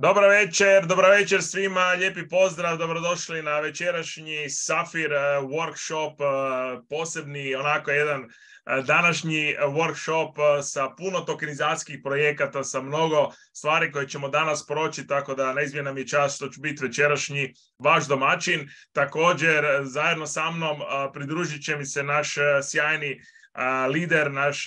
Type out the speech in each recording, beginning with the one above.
Dobro večer, dobro večer svima, lijepi pozdrav, dobrodošli na večerašnji Safir eh, workshop, eh, posebni onako jedan eh, današnji workshop sa puno tokenizacijskih projekata, sa mnogo stvari koje ćemo danas proći, tako da neizmjena mi je čast što ću biti večerašnji vaš domaćin. Također, zajedno sa mnom pridružit će mi se naš sjajni lider, naš,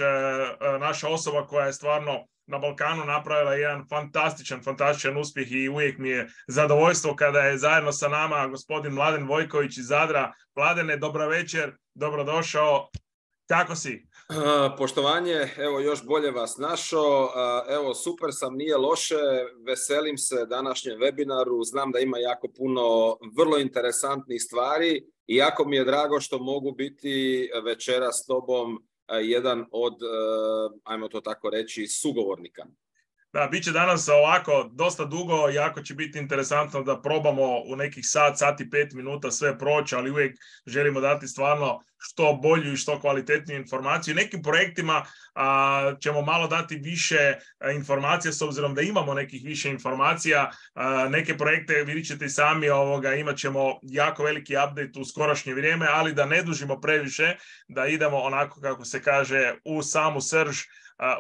naša osoba koja je stvarno na Balkanu napravila jedan fantastičan, fantastičan uspjeh i uvijek mi je zadovoljstvo kada je zajedno sa nama gospodin Mladen Vojković iz Zadra. Mladene, dobra večer, dobrodošao. Kako si? Poštovanje, evo još bolje vas našo, Evo, super sam, nije loše. Veselim se današnjem webinaru. Znam da ima jako puno vrlo interesantnih stvari i jako mi je drago što mogu biti večera s tobom jedan od, eh, ajmo to tako reći, sugovornika da, bit će danas ovako dosta dugo, jako će biti interesantno da probamo u nekih sat, sati, pet minuta sve proći, ali uvijek želimo dati stvarno što bolju i što kvalitetniju informaciju. Nekim projektima a, ćemo malo dati više informacija s obzirom da imamo nekih više informacija. neke projekte vidit ćete i sami, ovoga, imat ćemo jako veliki update u skorašnje vrijeme, ali da ne dužimo previše, da idemo onako kako se kaže u samu srž,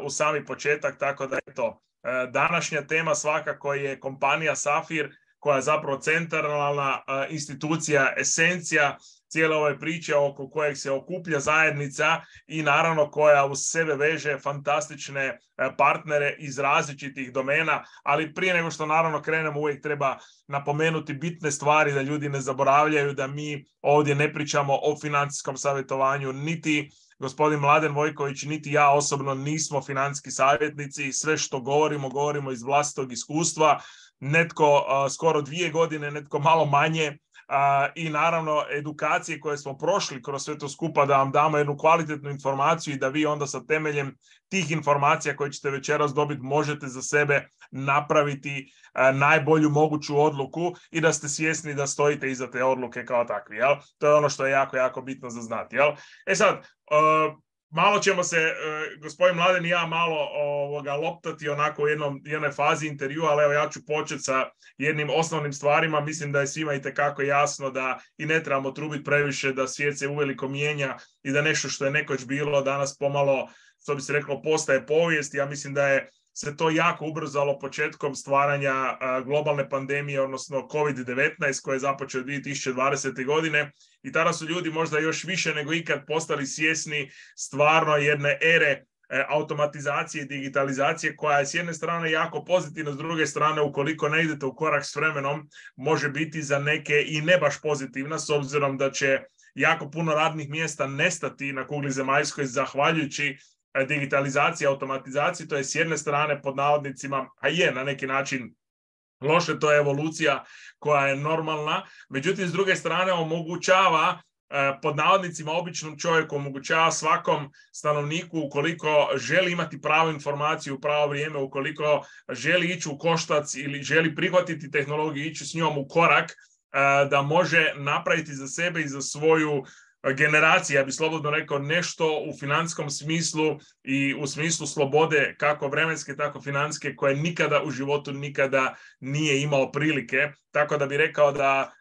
u sami početak, tako da eto, E, današnja tema svakako je kompanija Safir, koja je zapravo centralna e, institucija, esencija cijele ove priče oko kojeg se okuplja zajednica i naravno koja uz sebe veže fantastične e, partnere iz različitih domena, ali prije nego što naravno krenemo uvijek treba napomenuti bitne stvari da ljudi ne zaboravljaju da mi ovdje ne pričamo o financijskom savjetovanju niti gospodin Mladen Vojković, niti ja osobno nismo financijski savjetnici. Sve što govorimo, govorimo iz vlastog iskustva. Netko skoro dvije godine, netko malo manje, i naravno edukacije koje smo prošli kroz sve to skupa da vam damo jednu kvalitetnu informaciju i da vi onda sa temeljem tih informacija koje ćete večeras dobiti možete za sebe napraviti e, najbolju moguću odluku i da ste svjesni da stojite iza te odluke kao takvi. Jel? To je ono što je jako, jako bitno za znati. E sad, e, malo ćemo se, e, gospodin Mladen i ja, malo ovoga, loptati onako u jednom, jednoj fazi intervjua, ali evo ja ću početi sa jednim osnovnim stvarima. Mislim da je svima i tekako jasno da i ne trebamo trubiti previše, da svijet se uveliko mijenja i da nešto što je nekoć bilo danas pomalo, što bi se reklo, postaje povijest. Ja mislim da je se to jako ubrzalo početkom stvaranja globalne pandemije, odnosno COVID-19 koje je započeo 2020. godine i tada su ljudi možda još više nego ikad postali svjesni stvarno jedne ere e, automatizacije i digitalizacije koja je s jedne strane jako pozitivna, s druge strane ukoliko ne idete u korak s vremenom može biti za neke i ne baš pozitivna s obzirom da će jako puno radnih mjesta nestati na kugli zemaljskoj zahvaljujući digitalizacije, automatizacije, to je s jedne strane pod navodnicima, a je na neki način loše, to je evolucija koja je normalna, međutim s druge strane omogućava e, pod navodnicima običnom čovjeku omogućava svakom stanovniku ukoliko želi imati pravu informaciju u pravo vrijeme, ukoliko želi ići u koštac ili želi prihvatiti tehnologiju ići s njom u korak, e, da može napraviti za sebe i za svoju generacija, ja bi slobodno rekao, nešto u financijskom smislu i u smislu slobode, kako vremenske, tako financijske, koje nikada u životu nikada nije imao prilike. Tako da bi rekao da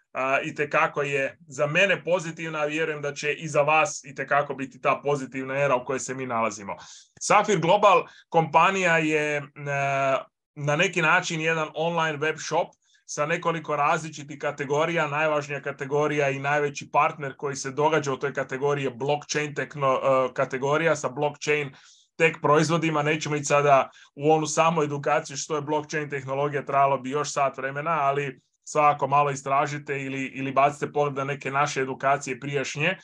itekako i tekako je za mene pozitivna, a vjerujem da će i za vas i tekako biti ta pozitivna era u kojoj se mi nalazimo. Safir Global kompanija je na neki način jedan online web shop sa nekoliko različitih kategorija. Najvažnija kategorija i najveći partner koji se događa u toj kategoriji je blockchain tekno, e, kategorija sa blockchain tek proizvodima. Nećemo ići sada u onu samu edukaciju što je blockchain tehnologija, trajalo bi još sat vremena, ali svakako malo istražite ili, ili bacite pogled na neke naše edukacije prijašnje. E,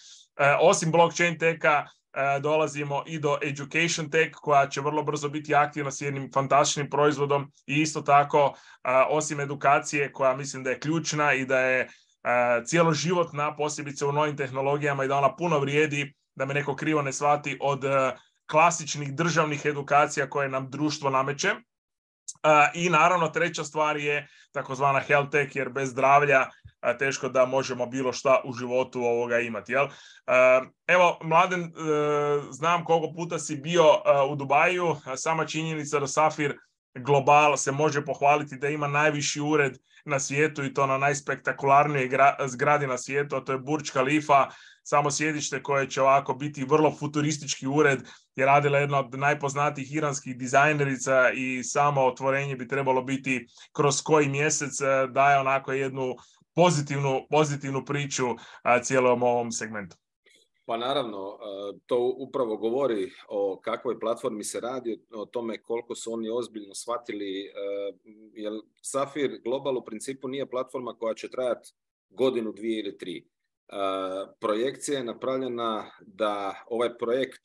osim blockchain teka, E, dolazimo i do Education Tech koja će vrlo brzo biti aktivna s jednim fantastičnim proizvodom i isto tako e, osim edukacije koja mislim da je ključna i da je e, cijelo životna posebice u novim tehnologijama i da ona puno vrijedi da me neko krivo ne shvati od klasičnih državnih edukacija koje nam društvo nameće. I naravno treća stvar je takozvana health tech jer bez zdravlja teško da možemo bilo šta u životu ovoga imati. Jel? E, evo, Mladen, e, znam koliko puta si bio e, u Dubaju, sama činjenica da Safir Global se može pohvaliti da ima najviši ured na svijetu i to na najspektakularnijoj zgradi na svijetu, a to je Burj Khalifa, samo sjedište koje će ovako biti vrlo futuristički ured, je radila jedna od najpoznatijih iranskih dizajnerica i samo otvorenje bi trebalo biti kroz koji mjesec daje onako jednu pozitivnu, pozitivnu priču a, cijelom ovom segmentu. Pa naravno, e, to upravo govori o kakvoj platformi se radi, o tome koliko su oni ozbiljno shvatili, e, jer Safir Global u principu nije platforma koja će trajati godinu, dvije ili tri. E, projekcija je napravljena da ovaj projekt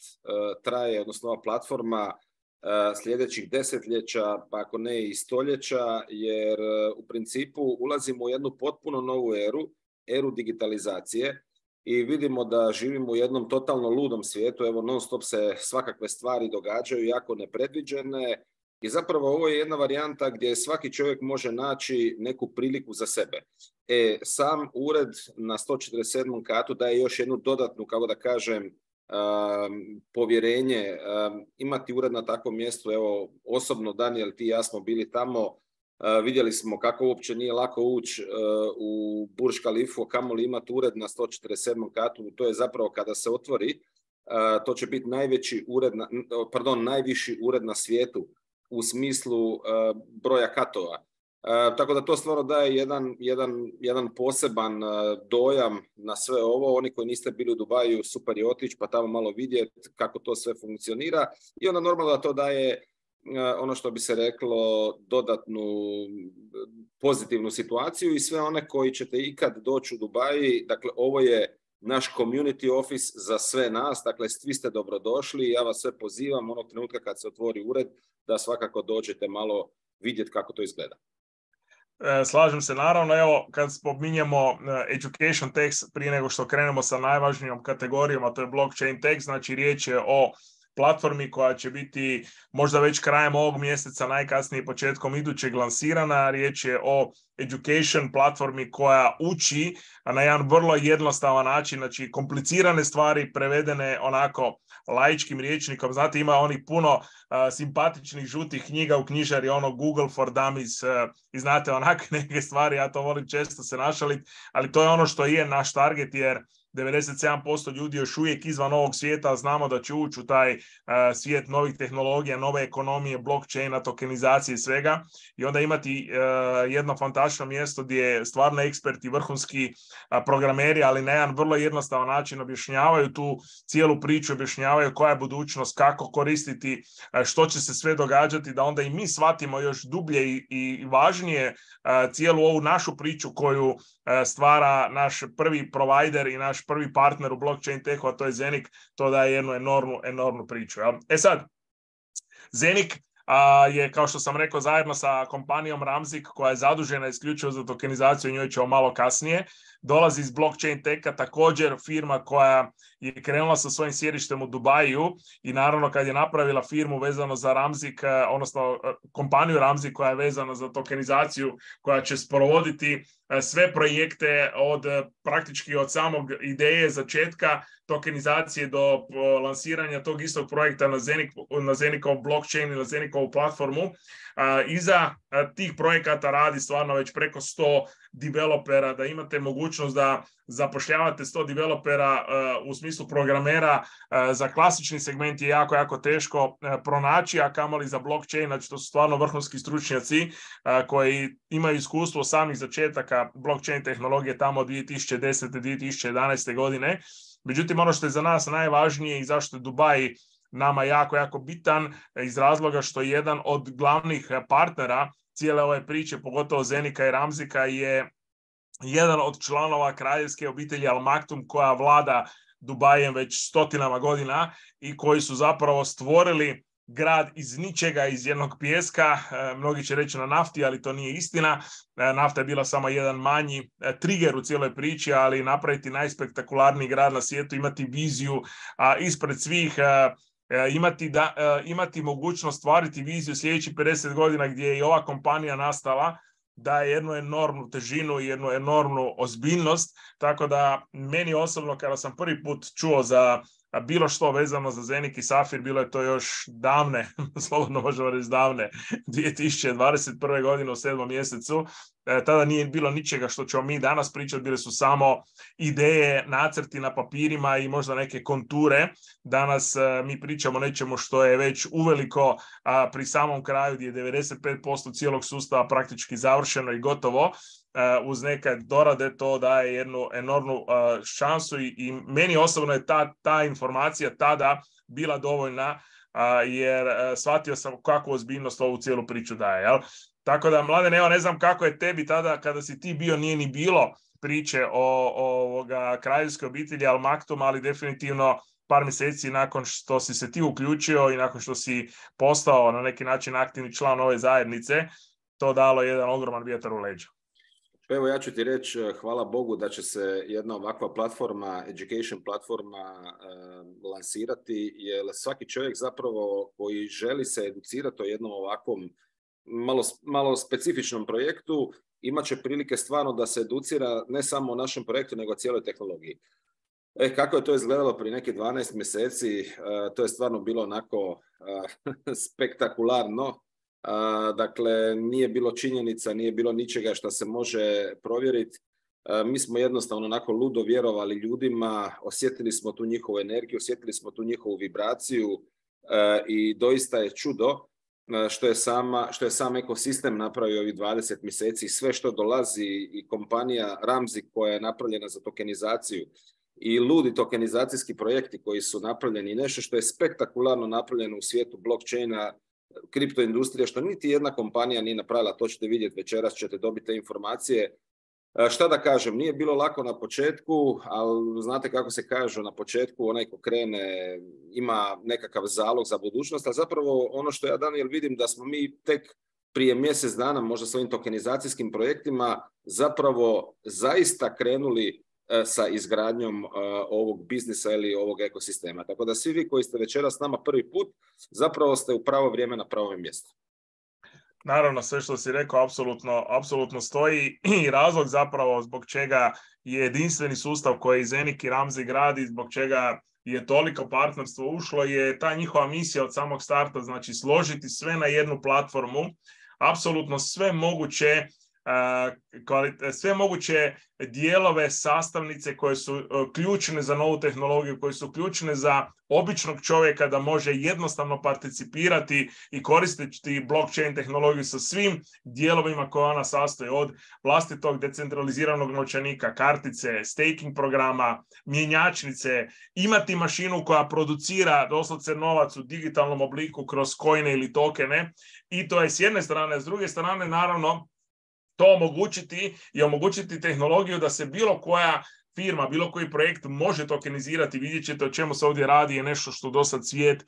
traje, odnosno ova platforma Eh, sljedećih desetljeća, pa ako ne i stoljeća, jer eh, u principu ulazimo u jednu potpuno novu eru, eru digitalizacije i vidimo da živimo u jednom totalno ludom svijetu, evo non stop se svakakve stvari događaju, jako nepredviđene i zapravo ovo je jedna varijanta gdje svaki čovjek može naći neku priliku za sebe. E, sam ured na 147. katu daje još jednu dodatnu, kako da kažem, povjerenje, imati ured na takvom mjestu, evo osobno Daniel ti i ja smo bili tamo, e, vidjeli smo kako uopće nije lako ući e, u Burj Khalifa, kamo li imati ured na 147. katu, to je zapravo kada se otvori, e, to će biti najveći ured, na, pardon, najviši ured na svijetu u smislu broja katova. E, tako da to stvarno daje jedan, jedan, jedan poseban e, dojam na sve ovo. Oni koji niste bili u Dubaju, super je otići pa tamo malo vidjeti kako to sve funkcionira. I onda normalno da to daje e, ono što bi se reklo dodatnu pozitivnu situaciju i sve one koji ćete ikad doći u Dubaji, dakle ovo je naš community office za sve nas, dakle svi ste dobrodošli ja vas sve pozivam onog trenutka kad se otvori ured da svakako dođete malo vidjeti kako to izgleda. E, slažem se, naravno, evo, kad spominjemo e, education tax, prije nego što krenemo sa najvažnijom kategorijom, a to je blockchain tax, znači riječ je o platformi koja će biti možda već krajem ovog mjeseca, najkasnije početkom idućeg lansirana. Riječ je o education platformi koja uči na jedan vrlo jednostavan način, znači komplicirane stvari prevedene onako laičkim riječnikom. Znate, ima oni puno simpatičnih žutih knjiga u knjižari, ono Google for Dummies i znate, onakve neke stvari, ja to volim često se našaliti, ali to je ono što je naš target, jer 97% ljudi još uvijek izvan ovog svijeta, znamo da će ući u taj e, svijet novih tehnologija, nove ekonomije, blockchaina, tokenizacije i svega i onda imati e, jedno fantastično mjesto gdje stvarno eksperti, vrhunski e, programeri, ali na jedan vrlo jednostavan način objašnjavaju tu cijelu priču, objašnjavaju koja je budućnost, kako koristiti, što će se sve događati, da onda i mi shvatimo još dublje i važnije cijelu ovu našu priču koju E, stvara naš prvi provider i naš prvi partner u blockchain tehu, a to je Zenik, to daje jednu enormnu, enormnu priču. Ja. E sad, Zenik je, kao što sam rekao, zajedno sa kompanijom Ramzik, koja je zadužena isključivo za tokenizaciju, njoj ćemo malo kasnije, dolazi iz blockchain teka, također firma koja je krenula sa svojim sjedištem u Dubaju i naravno kad je napravila firmu vezano za Ramzik, odnosno e, kompaniju Ramzik koja je vezana za tokenizaciju koja će sprovoditi e, sve projekte od e, praktički od samog ideje začetka tokenizacije do lansiranja tog istog projekta na, Zenik, na Zenikov blockchain i na Zenikovu platformu. Iza tih projekata radi stvarno već preko 100 developera, da imate mogućnost da zapošljavate 100 developera eh, u smislu programera eh, za klasični segment je jako, jako teško eh, pronaći, a kamali za blockchain, znači to su stvarno vrhunski stručnjaci koji imaju iskustvo samih začetaka blockchain tehnologije tamo od 2010. 2011. godine. Međutim, ono što je za nas najvažnije i zašto je Dubaj nama jako, jako bitan iz razloga što je jedan od glavnih partnera cijele ove priče, pogotovo Zenika i Ramzika, je jedan od članova kraljevske obitelji Al Maktum koja vlada Dubajem već stotinama godina i koji su zapravo stvorili grad iz ničega, iz jednog pjeska, e, mnogi će reći na nafti, ali to nije istina. E, nafta je bila samo jedan manji e, trigger u cijeloj priči, ali napraviti najspektakularniji grad na svijetu, imati viziju ispred svih, E, imati, da, e, imati mogućnost stvariti viziju sljedećih 50 godina gdje je i ova kompanija nastala, daje jednu enormnu težinu i jednu enormnu ozbiljnost, tako da meni osobno kada sam prvi put čuo za bilo što vezano za Zenik i Safir, bilo je to još davne, slobodno možemo reći davne, 2021. godine u sedmom mjesecu. E, tada nije bilo ničega što ćemo mi danas pričati, bile su samo ideje, nacrti na papirima i možda neke konture. Danas e, mi pričamo o nečemu što je već uveliko pri samom kraju gdje je 95% cijelog sustava praktički završeno i gotovo E, uz neke dorade to daje jednu enormnu e, šansu i, meni osobno je ta, ta informacija tada bila dovoljna e, jer shvatio sam kakvu ozbiljnost ovu cijelu priču daje. Jel? Tako da, mlade, evo ne znam kako je tebi tada kada si ti bio, nije ni bilo priče o, o ovoga, kraljevske obitelji Almaktum, ali definitivno par mjeseci nakon što si se ti uključio i nakon što si postao na neki način aktivni član ove zajednice, to dalo jedan ogroman vjetar u leđa. Pa evo ja ću ti reći eh, hvala Bogu da će se jedna ovakva platforma, education platforma eh, lansirati, jer svaki čovjek zapravo koji želi se educirati o jednom ovakvom malo, malo specifičnom projektu, imat će prilike stvarno da se educira ne samo o našem projektu, nego o cijeloj tehnologiji. E, kako je to izgledalo prije nekih 12 mjeseci, eh, to je stvarno bilo onako spektakularno dakle, nije bilo činjenica, nije bilo ničega što se može provjeriti. Mi smo jednostavno onako ludo vjerovali ljudima, osjetili smo tu njihovu energiju, osjetili smo tu njihovu vibraciju i doista je čudo što je, sama, što je sam ekosistem napravio ovih 20 mjeseci. Sve što dolazi i kompanija Ramzi koja je napravljena za tokenizaciju, i ludi tokenizacijski projekti koji su napravljeni i nešto što je spektakularno napravljeno u svijetu blockchaina kriptoindustrije, što niti jedna kompanija nije napravila, to ćete vidjeti večeras, ćete dobiti te informacije. E, šta da kažem, nije bilo lako na početku, ali znate kako se kažu na početku, onaj ko krene ima nekakav zalog za budućnost, ali zapravo ono što ja Daniel vidim da smo mi tek prije mjesec dana možda s ovim tokenizacijskim projektima zapravo zaista krenuli E, sa izgradnjom e, ovog biznisa ili ovog ekosistema. Tako da svi vi koji ste večeras s nama prvi put, zapravo ste u pravo vrijeme na pravom mjestu. Naravno, sve što si rekao apsolutno, apsolutno stoji i razlog zapravo zbog čega je jedinstveni sustav koji Zenik i Ramzi gradi, zbog čega je toliko partnerstvo ušlo, je ta njihova misija od samog starta, znači složiti sve na jednu platformu, apsolutno sve moguće sve moguće dijelove, sastavnice koje su e, ključne za novu tehnologiju, koje su ključne za običnog čovjeka da može jednostavno participirati i koristiti blockchain tehnologiju sa svim dijelovima koje ona sastoji od vlastitog decentraliziranog novčanika, kartice, staking programa, mjenjačnice, imati mašinu koja producira doslovce novac u digitalnom obliku kroz kojne ili tokene i to je s jedne strane, s druge strane naravno to omogućiti i omogućiti tehnologiju da se bilo koja firma, bilo koji projekt može tokenizirati, vidjet ćete o čemu se ovdje radi, je nešto što do sad svijet e,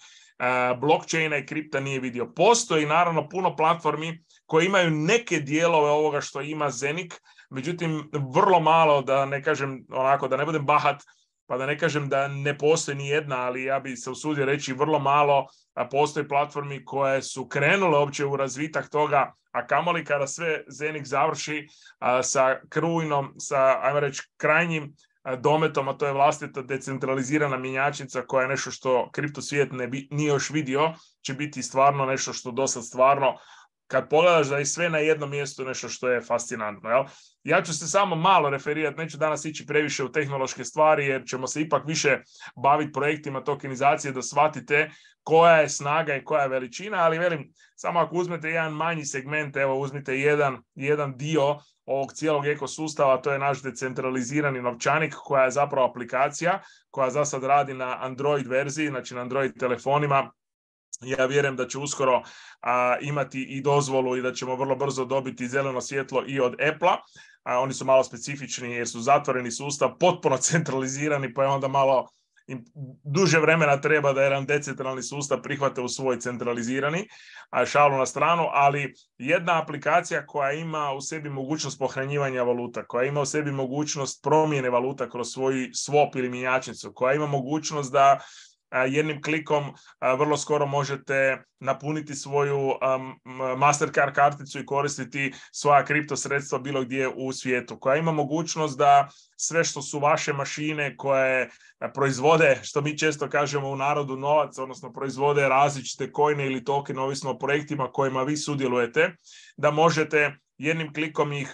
blockchaina i kripta nije vidio. Postoji naravno puno platformi koje imaju neke dijelove ovoga što ima Zenik, međutim vrlo malo, da ne kažem onako, da ne budem bahat, pa da ne kažem da ne postoji ni jedna, ali ja bi se usudio reći vrlo malo postoji platformi koje su krenule uopće u razvitak toga a kamoli kada sve Zenik završi a, sa krujnom, sa, ajmo reći, krajnjim dometom, a to je vlastita decentralizirana mjenjačnica koja je nešto što kriptosvijet ne bi, nije još vidio, će biti stvarno nešto što dosad stvarno kad pogledaš da je sve na jednom mjestu nešto što je fascinantno. Ja ću se samo malo referirati, neću danas ići previše u tehnološke stvari jer ćemo se ipak više baviti projektima tokenizacije da shvatite koja je snaga i koja je veličina, ali velim, samo ako uzmete jedan manji segment, evo uzmite jedan, jedan dio ovog cijelog ekosustava, to je naš decentralizirani novčanik koja je zapravo aplikacija koja za sad radi na Android verziji, znači na Android telefonima, ja vjerujem da će uskoro imati i dozvolu i da ćemo vrlo brzo dobiti zeleno svjetlo i od Apple-a. oni su malo specifični jer su zatvoreni sustav, potpuno centralizirani, pa je onda malo im duže vremena treba da jedan decentralni sustav prihvate u svoj centralizirani, a šalu na stranu, ali jedna aplikacija koja ima u sebi mogućnost pohranjivanja valuta, koja ima u sebi mogućnost promjene valuta kroz svoj swap ili minjačnicu, koja ima mogućnost da jednim klikom vrlo skoro možete napuniti svoju Mastercard karticu i koristiti svoja kripto sredstva bilo gdje u svijetu, koja ima mogućnost da sve što su vaše mašine koje proizvode, što mi često kažemo u narodu novac, odnosno proizvode različite kojne ili tokene, ovisno o projektima kojima vi sudjelujete, da možete jednim klikom ih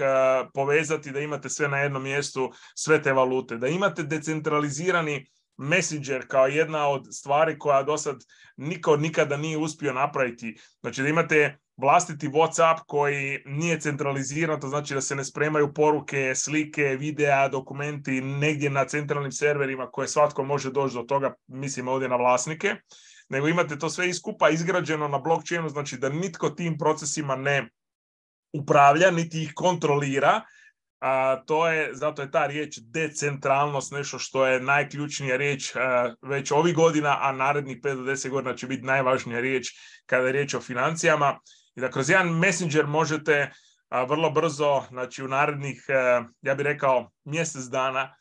povezati, da imate sve na jednom mjestu, sve te valute, da imate decentralizirani Messenger kao jedna od stvari koja do sad niko nikada nije uspio napraviti. Znači da imate vlastiti WhatsApp koji nije centraliziran, to znači da se ne spremaju poruke, slike, videa, dokumenti negdje na centralnim serverima koje svatko može doći do toga, mislim ovdje na vlasnike, nego imate to sve iskupa izgrađeno na blockchainu, znači da nitko tim procesima ne upravlja, niti ih kontrolira, a, to je, zato je ta riječ decentralnost nešto što je najključnija riječ e, već ovih godina, a narednih 5 do 10 godina će biti najvažnija riječ kada je riječ o financijama. I da kroz jedan messenger možete e, vrlo brzo, znači u narednih, e, ja bih rekao, mjesec dana,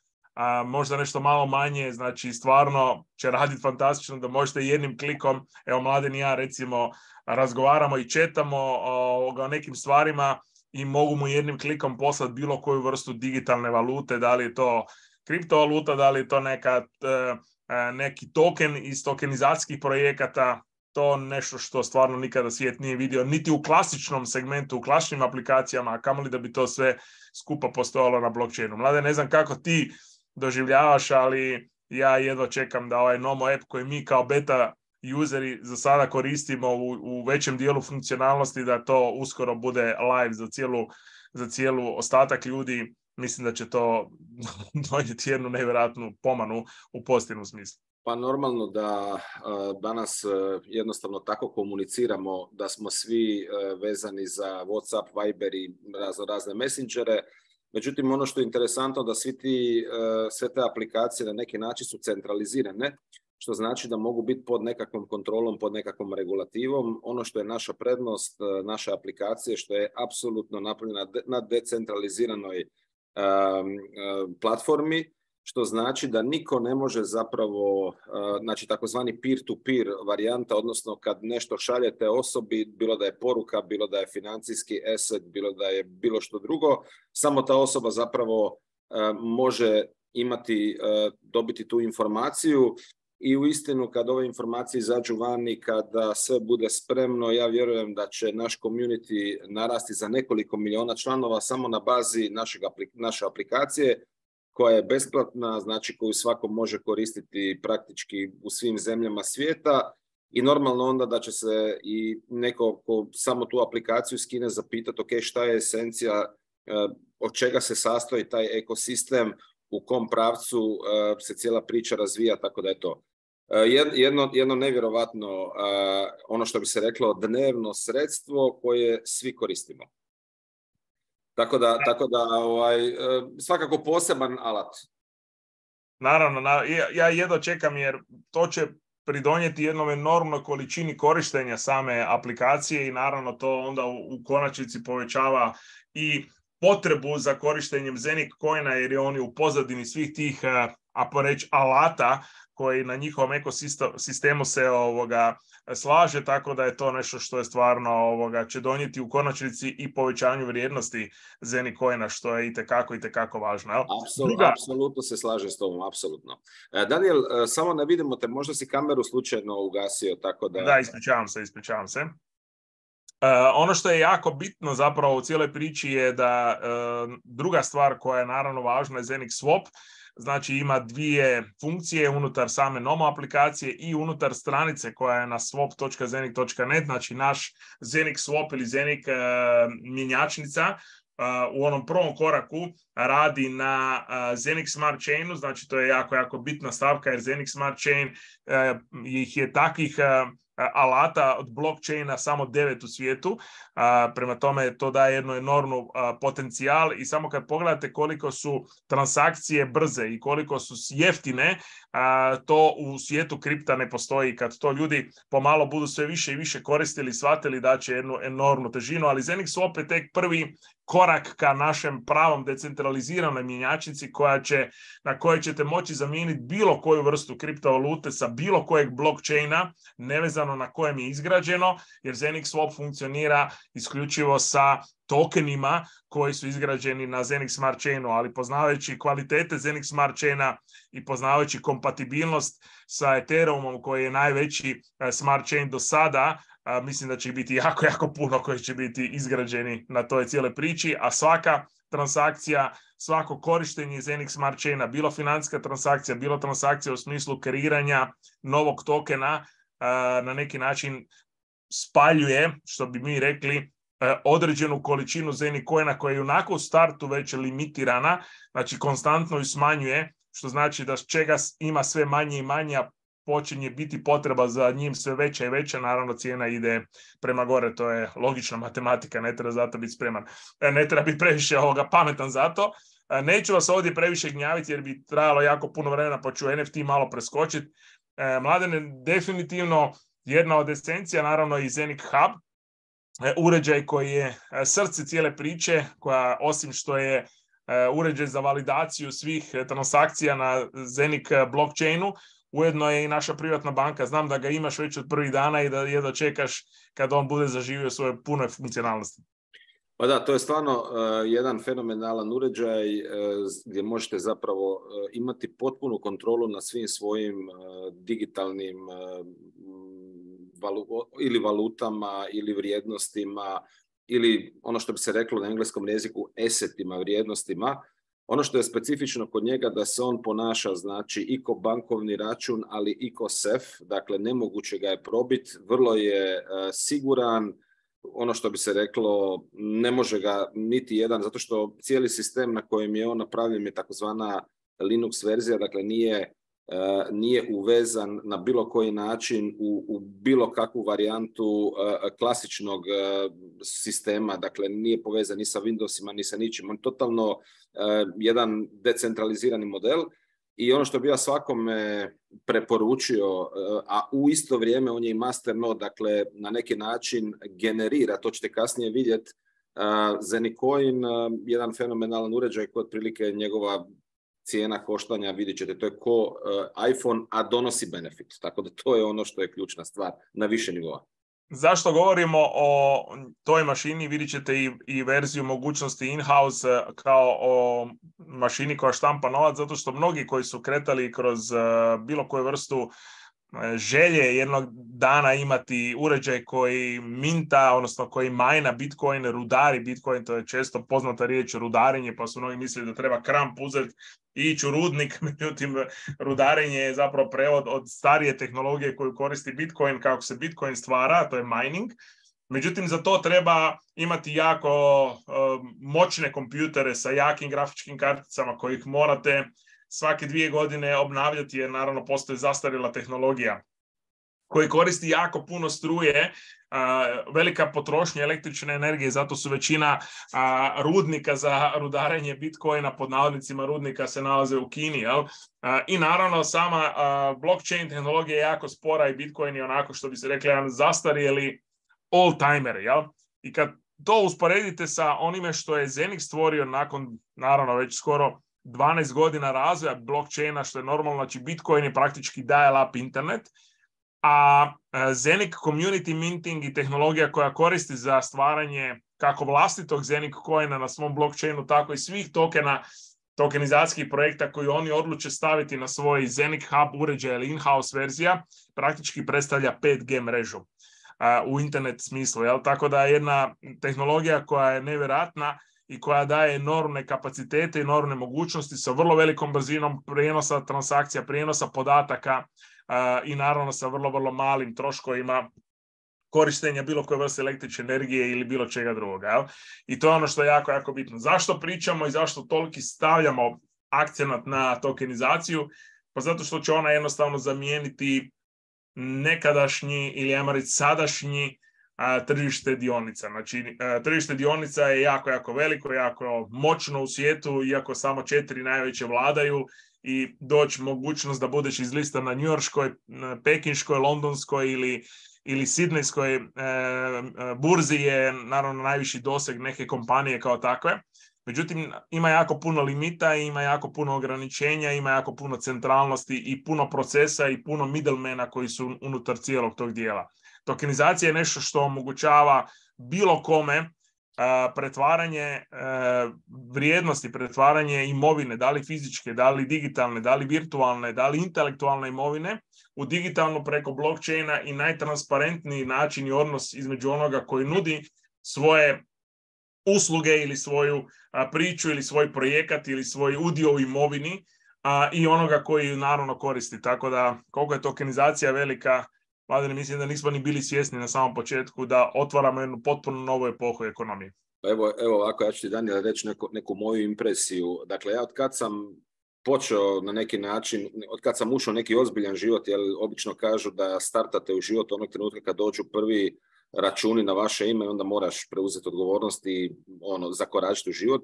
možda nešto malo manje, znači stvarno će raditi fantastično da možete jednim klikom, evo mladen i ja recimo razgovaramo i četamo o, o nekim stvarima i mogu mu jednim klikom poslati bilo koju vrstu digitalne valute, da li je to kriptovaluta, da li je to neka, e, e, neki token iz tokenizacijskih projekata, to nešto što stvarno nikada svijet nije vidio, niti u klasičnom segmentu, u klasičnim aplikacijama, a kamoli da bi to sve skupa postojalo na blockchainu. Mlade, ne znam kako ti doživljavaš, ali ja jedva čekam da ovaj Nomo app koji mi kao beta useri za sada koristimo u, u većem dijelu funkcionalnosti da to uskoro bude live za cijelu, za cijelu ostatak ljudi. Mislim da će to donijeti jednu nevjerojatnu pomanu u pozitivnom smislu. Pa normalno da e, danas e, jednostavno tako komuniciramo, da smo svi e, vezani za Whatsapp, Viber i razne messengere. Međutim, ono što je interesantno da svi ti, sve te aplikacije na neki način su centralizirane, što znači da mogu biti pod nekakvom kontrolom, pod nekakvom regulativom. Ono što je naša prednost, e, naše aplikacije, što je apsolutno napravljena na decentraliziranoj e, platformi, što znači da niko ne može zapravo, e, znači takozvani peer-to-peer varijanta, odnosno kad nešto šaljete osobi, bilo da je poruka, bilo da je financijski asset, bilo da je bilo što drugo, samo ta osoba zapravo može imati, dobiti tu informaciju i u istinu kad ove informacije izađu van kada sve bude spremno, ja vjerujem da će naš community narasti za nekoliko miliona članova samo na bazi naše aplikacije koja je besplatna, znači koju svako može koristiti praktički u svim zemljama svijeta i normalno onda da će se i neko ko samo tu aplikaciju skine zapitati ok šta je esencija, eh, od čega se sastoji taj ekosistem, u kom pravcu e, se cijela priča razvija, tako da je to. E, jedno, jedno nevjerovatno, e, ono što bi se reklo, dnevno sredstvo koje svi koristimo. Tako da, tako da ovaj, svakako poseban alat. Naravno, ja jedno čekam jer to će pridonijeti jednom enormnoj količini korištenja same aplikacije i naravno to onda u konačnici povećava i potrebu za korištenjem Zenit Coina jer je on u pozadini svih tih, eh, a po reći, alata koji na njihovom ekosistemu se ovoga slaže, tako da je to nešto što je stvarno ovoga će donijeti u konačnici i povećanju vrijednosti Zenit Coina, što je itekako, itekako važno. Apsolutno, apsolutno se slažem s tobom, apsolutno. Eh, Daniel, eh, samo ne vidimo te, možda si kameru slučajno ugasio, tako da... Da, ispričavam se, ispričavam se. E, ono što je jako bitno zapravo u cijeloj priči je da e, druga stvar koja je naravno važna je Zenix Swap, znači ima dvije funkcije unutar same Nomo aplikacije i unutar stranice koja je na swap.zenik.net, znači naš Zenik Swap ili Zenik e, minjačnica u onom prvom koraku radi na ZENIC Smart Chainu, znači to je jako, jako bitna stavka jer Zenik Smart Chain ih je takvih alata od blockchaina samo devet u svijetu, prema tome to daje jednu enormnu potencijal i samo kad pogledate koliko su transakcije brze i koliko su jeftine, to u svijetu kripta ne postoji. Kad to ljudi pomalo budu sve više i više koristili, shvatili da će jednu enormnu težinu, ali Zenix su opet tek prvi korak ka našem pravom decentraliziranoj mjenjačnici koja će, na kojoj ćete moći zamijeniti bilo koju vrstu kriptovalute sa bilo kojeg blockchaina, nevezano na kojem je izgrađeno, jer Zenix Swap funkcionira isključivo sa tokenima koji su izgrađeni na Zenix Smart Chainu, ali poznavajući kvalitete Zenix Smart Chaina i poznavajući kompatibilnost sa Ethereumom koji je najveći e, Smart Chain do sada, e, mislim da će biti jako, jako puno koji će biti izgrađeni na toj cijele priči, a svaka transakcija, svako korištenje Zenix Smart Chaina, bilo financijska transakcija, bilo transakcija u smislu kreiranja novog tokena, e, na neki način spaljuje, što bi mi rekli, E, određenu količinu Coina koja je onako u startu već limitirana, znači konstantno ju smanjuje, što znači da čega ima sve manje i manje, a počinje biti potreba za njim sve veća i veća, naravno cijena ide prema gore, to je logična matematika, ne treba zato biti spreman, e, ne treba biti previše ovoga pametan za to. E, neću vas ovdje previše gnjaviti jer bi trajalo jako puno vremena pa ću NFT malo preskočiti. Mladen je definitivno jedna od esencija, naravno i Zenik Hub, E, uređaj koji je e, srce cijele priče, koja osim što je e, uređaj za validaciju svih transakcija na Zenik blockchainu, ujedno je i naša privatna banka. Znam da ga imaš već od prvih dana i da jedva čekaš kada on bude zaživio svoje pune funkcionalnosti. Pa da, to je stvarno jedan fenomenalan uređaj gdje možete zapravo imati potpunu kontrolu na svim svojim digitalnim ili valutama ili vrijednostima ili ono što bi se reklo na engleskom jeziku esetima, vrijednostima. Ono što je specifično kod njega da se on ponaša znači i ko bankovni račun, ali i ko sef, dakle nemoguće ga je probit. vrlo je e, siguran, ono što bi se reklo ne može ga niti jedan, zato što cijeli sistem na kojem je on napravljen je takozvana Linux verzija, dakle nije E, nije uvezan na bilo koji način u, u bilo kakvu varijantu e, klasičnog e, sistema, dakle nije povezan ni sa Windowsima, ni sa ničim. On je totalno jedan decentralizirani model i ono što bi ja svakome preporučio, a u isto vrijeme on je i node, dakle na neki način generira, to ćete kasnije vidjeti, Zenicoin, jedan fenomenalan uređaj koji je otprilike njegova cijena koštanja, vidjet ćete, to je ko e, iPhone, a donosi benefit. Tako da to je ono što je ključna stvar na više nivoa. Zašto govorimo o toj mašini, vidjet ćete i, i verziju mogućnosti in-house e, kao o mašini koja štampa novac, zato što mnogi koji su kretali kroz e, bilo koju vrstu E, želje jednog dana imati uređaj koji minta, odnosno koji majna Bitcoin, rudari Bitcoin, to je često poznata riječ rudarenje, pa su mnogi mislili da treba kramp uzeti i ići u rudnik, međutim rudarenje je zapravo prevod od starije tehnologije koju koristi Bitcoin, kako se Bitcoin stvara, to je mining, Međutim, za to treba imati jako e, moćne kompjutere sa jakim grafičkim karticama kojih morate svake dvije godine obnavljati jer naravno postoje zastarila tehnologija koji koristi jako puno struje, velika potrošnja električne energije, zato su većina rudnika za rudarenje bitcoina pod navodnicima rudnika se nalaze u Kini. Jel? I naravno sama blockchain tehnologija je jako spora i bitcoin je onako što bi se rekli jedan zastarijeli all-timer. Jel? I kad to usporedite sa onime što je Zenik stvorio nakon naravno već skoro 12 godina razvoja blockchaina, što je normalno, znači Bitcoin je praktički dial-up internet, a e, Zenik community minting i tehnologija koja koristi za stvaranje kako vlastitog Zenik coina na svom blockchainu, tako i svih tokena, tokenizacijskih projekta koji oni odluče staviti na svoj Zenik Hub uređaj ili in-house verzija, praktički predstavlja 5G mrežu e, u internet smislu. Jel? Tako da je jedna tehnologija koja je nevjerojatna, i koja daje enormne kapacitete, enormne mogućnosti sa vrlo velikom brzinom prijenosa transakcija, prijenosa podataka i naravno sa vrlo, vrlo malim troškovima korištenja bilo koje vrste električne energije ili bilo čega drugoga. I to je ono što je jako, jako bitno. Zašto pričamo i zašto toliki stavljamo akcenat na tokenizaciju? Pa zato što će ona jednostavno zamijeniti nekadašnji ili ajmo reći sadašnji a, tržište dionica. Znači, tržište dionica je jako, jako veliko, jako moćno u svijetu, iako samo četiri najveće vladaju i doći mogućnost da budeš lista na Njujorskoj, pekinškoj, londonskoj ili ili sidnejskoj e, e, burzi je naravno najviši doseg neke kompanije kao takve. Međutim, ima jako puno limita, ima jako puno ograničenja, ima jako puno centralnosti i puno procesa i puno middlemana koji su unutar cijelog tog dijela. Tokenizacija je nešto što omogućava bilo kome eh, pretvaranje eh, vrijednosti, pretvaranje imovine, da li fizičke, da li digitalne, da li virtualne, da li intelektualne imovine, u digitalno preko blockchaina i najtransparentniji način i odnos između onoga koji nudi svoje usluge ili svoju eh, priču ili svoj projekat ili svoj udio u imovini i onoga koji naravno koristi. Tako da koliko je tokenizacija velika Mladen, mislim da nismo ni bili svjesni na samom početku da otvaramo jednu potpuno novu epohu ekonomije. Pa evo, evo ovako, ja ću ti Daniela reći neku, neku moju impresiju. Dakle, ja od kad sam počeo na neki način, od kad sam ušao neki ozbiljan život, jer obično kažu da startate u život onog trenutka kad dođu prvi računi na vaše ime, onda moraš preuzeti odgovornost i ono, zakoračiti u život.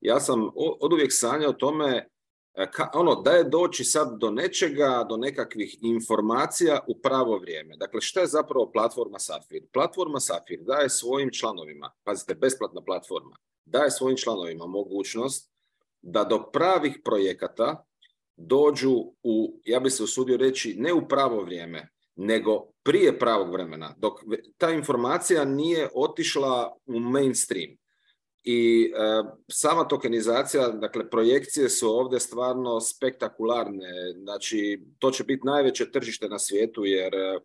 Ja sam od uvijek sanjao o tome E, ono, da je doći sad do nečega, do nekakvih informacija u pravo vrijeme. Dakle, što je zapravo platforma Safir? Platforma Safir daje svojim članovima, pazite, besplatna platforma, daje svojim članovima mogućnost da do pravih projekata dođu u, ja bi se usudio reći, ne u pravo vrijeme, nego prije pravog vremena, dok ta informacija nije otišla u mainstream i e, sama tokenizacija, dakle projekcije su ovdje stvarno spektakularne. Znači, to će biti najveće tržište na svijetu jer e, e,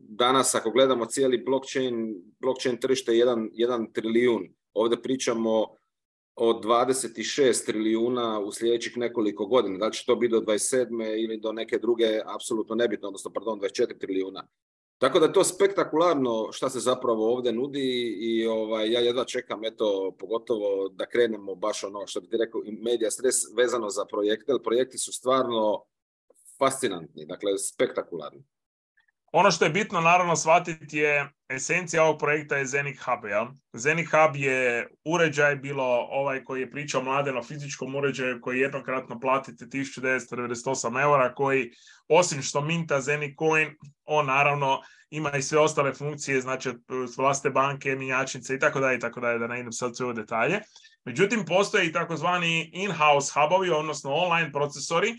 danas ako gledamo cijeli blockchain, blockchain tržište je jedan, jedan trilijun. Ovdje pričamo o 26 trilijuna u sljedećih nekoliko godina. Da će to biti do 27. ili do neke druge, apsolutno nebitno, odnosno, pardon, 24 trilijuna. Tako da je to spektakularno šta se zapravo ovdje nudi i ovaj, ja jedva čekam, eto, pogotovo da krenemo baš ono što bi ti rekao, medija stres vezano za projekte, jer projekti su stvarno fascinantni, dakle spektakularni. Ono što je bitno naravno shvatiti je esencija ovog projekta je Zenik Hub. Ja? Zenik Hub je uređaj, bilo ovaj koji je pričao mladen na fizičkom uređaju koji jednokratno platite 1998 eura, koji osim što minta Zenik Coin, on naravno ima i sve ostale funkcije, znači e, vlastite banke, minjačnice i tako dalje, tako dalje, da ne idem sad sve u detalje. Međutim, postoje i takozvani in-house hubovi, odnosno online procesori,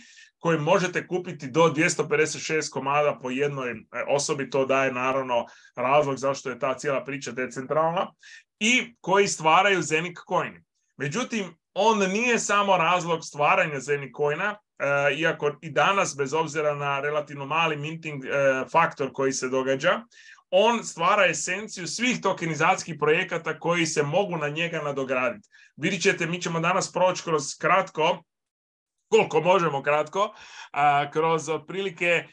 koji možete kupiti do 256 komada po jednoj e, osobi. To daje naravno razlog zašto je ta cijela priča decentralna i koji stvaraju zenik Coin. Međutim, on nije samo razlog stvaranja Zenik Coina, e, iako i danas, bez obzira na relativno mali minting e, faktor koji se događa, on stvara esenciju svih tokenizacijskih projekata koji se mogu na njega nadograditi. Vidjet ćete, mi ćemo danas proći kroz kratko koliko možemo kratko, a, kroz otprilike e,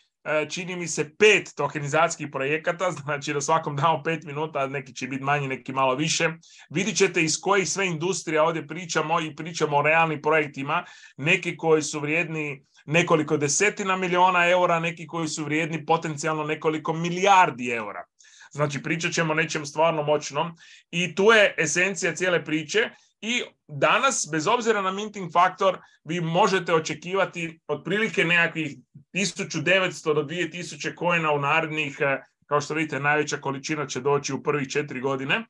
čini mi se pet tokenizacijskih projekata, znači da svakom damo pet minuta, neki će biti manji, neki malo više. Vidjet ćete iz kojih sve industrija ovdje pričamo i pričamo o realnim projektima, neki koji su vrijedni nekoliko desetina miliona eura, neki koji su vrijedni potencijalno nekoliko milijardi eura. Znači pričat ćemo o nečem stvarno moćnom i tu je esencija cijele priče i danas, bez obzira na minting faktor, vi možete očekivati otprilike nekakvih 1900 do 2000 kojena u narednih, eh, kao što vidite, najveća količina će doći u prvih četiri godine.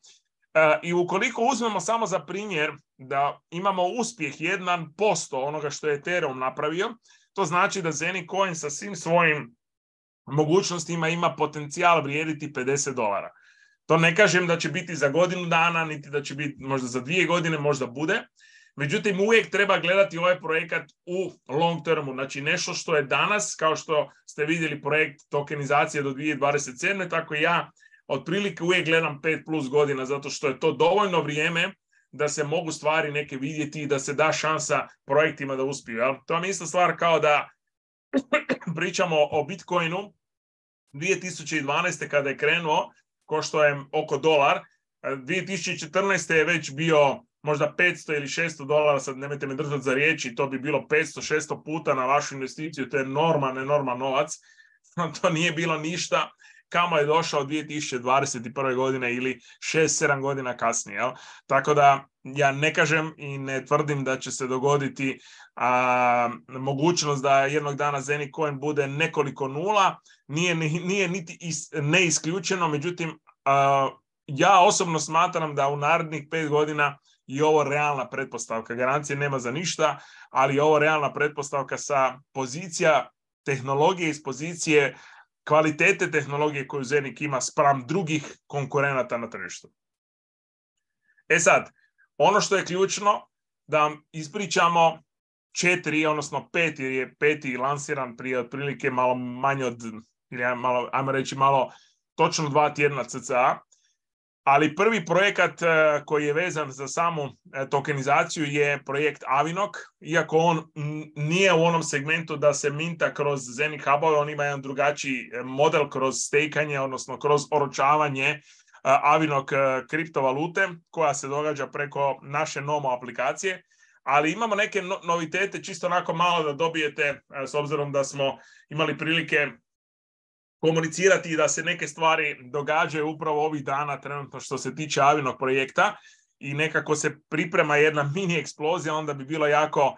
Eh, I ukoliko uzmemo samo za primjer da imamo uspjeh 1% onoga što je Ethereum napravio, to znači da Zeni Coin sa svim svojim mogućnostima ima potencijal vrijediti 50 dolara. To ne kažem da će biti za godinu dana, niti da će biti možda za dvije godine, možda bude. Međutim, uvijek treba gledati ovaj projekat u long termu. Znači, nešto što je danas, kao što ste vidjeli projekt tokenizacije do 2027. Tako ja otprilike uvijek gledam 5 plus godina, zato što je to dovoljno vrijeme da se mogu stvari neke vidjeti i da se da šansa projektima da uspiju. To je isto stvar kao da pričamo o Bitcoinu 2012. kada je krenuo, košto je oko dolar. 2014. E, je već bio možda 500 ili 600 dolara, sad nemojte me držati za riječi, to bi bilo 500-600 puta na vašu investiciju, to je enorman, enorman novac. to nije bilo ništa kamo je došao 2021. godine ili 6-7 godina kasnije. Jel? Tako da ja ne kažem i ne tvrdim da će se dogoditi a, mogućnost da jednog dana coin bude nekoliko nula, nije, nije niti is, neisključeno, međutim ja osobno smatram da u narednih pet godina i ovo realna pretpostavka. Garancije nema za ništa, ali ovo realna pretpostavka sa pozicija tehnologije iz pozicije kvalitete tehnologije koju Zenik ima spram drugih konkurenata na tržištu. E sad, ono što je ključno, da vam ispričamo četiri, odnosno pet, jer je peti lansiran prije otprilike malo manje od, ili ajmo reći malo, točno dva tjedna CCA, ali prvi projekat e, koji je vezan za samu e, tokenizaciju je projekt Avinok, iako on nije u onom segmentu da se minta kroz Zeni hubove, on ima jedan drugačiji e, model kroz stekanje, odnosno kroz oročavanje Avinok kriptovalute koja se događa preko naše Nomo aplikacije. Ali imamo neke novitete, čisto onako malo da dobijete, s obzirom da smo imali prilike komunicirati da se neke stvari događaju upravo ovih dana trenutno što se tiče Avinog projekta i nekako se priprema jedna mini eksplozija, onda bi bilo jako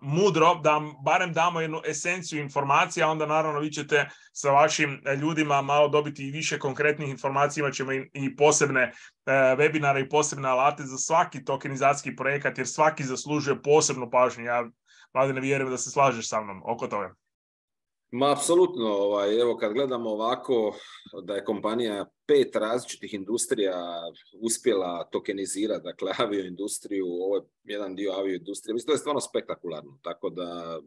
mudro da barem damo jednu esenciju informacija, onda naravno vi ćete sa vašim ljudima malo dobiti i više konkretnih informacija, imat ćemo i, posebne e, webinare i posebne alate za svaki tokenizacijski projekat, jer svaki zaslužuje posebnu pažnju. Ja, ne vjerujem da se slažeš sa mnom oko toga. Ma, apsolutno. Ovaj, evo, kad gledamo ovako da je kompanija pet različitih industrija uspjela tokenizirati, dakle, avioindustriju, ovo je jedan dio avioindustrije. Mislim, to je stvarno spektakularno. Tako da,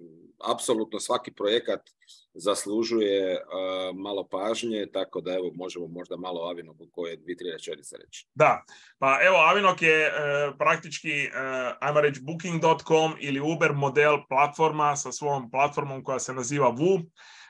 apsolutno svaki projekat zaslužuje malo pažnje, tako da evo možemo možda malo o Avinoku koje dvi, tri rečenice reći. Da, pa evo Avinok je e, praktički, uh, e, ajmo reći, booking.com ili Uber model platforma sa svojom platformom koja se naziva VU,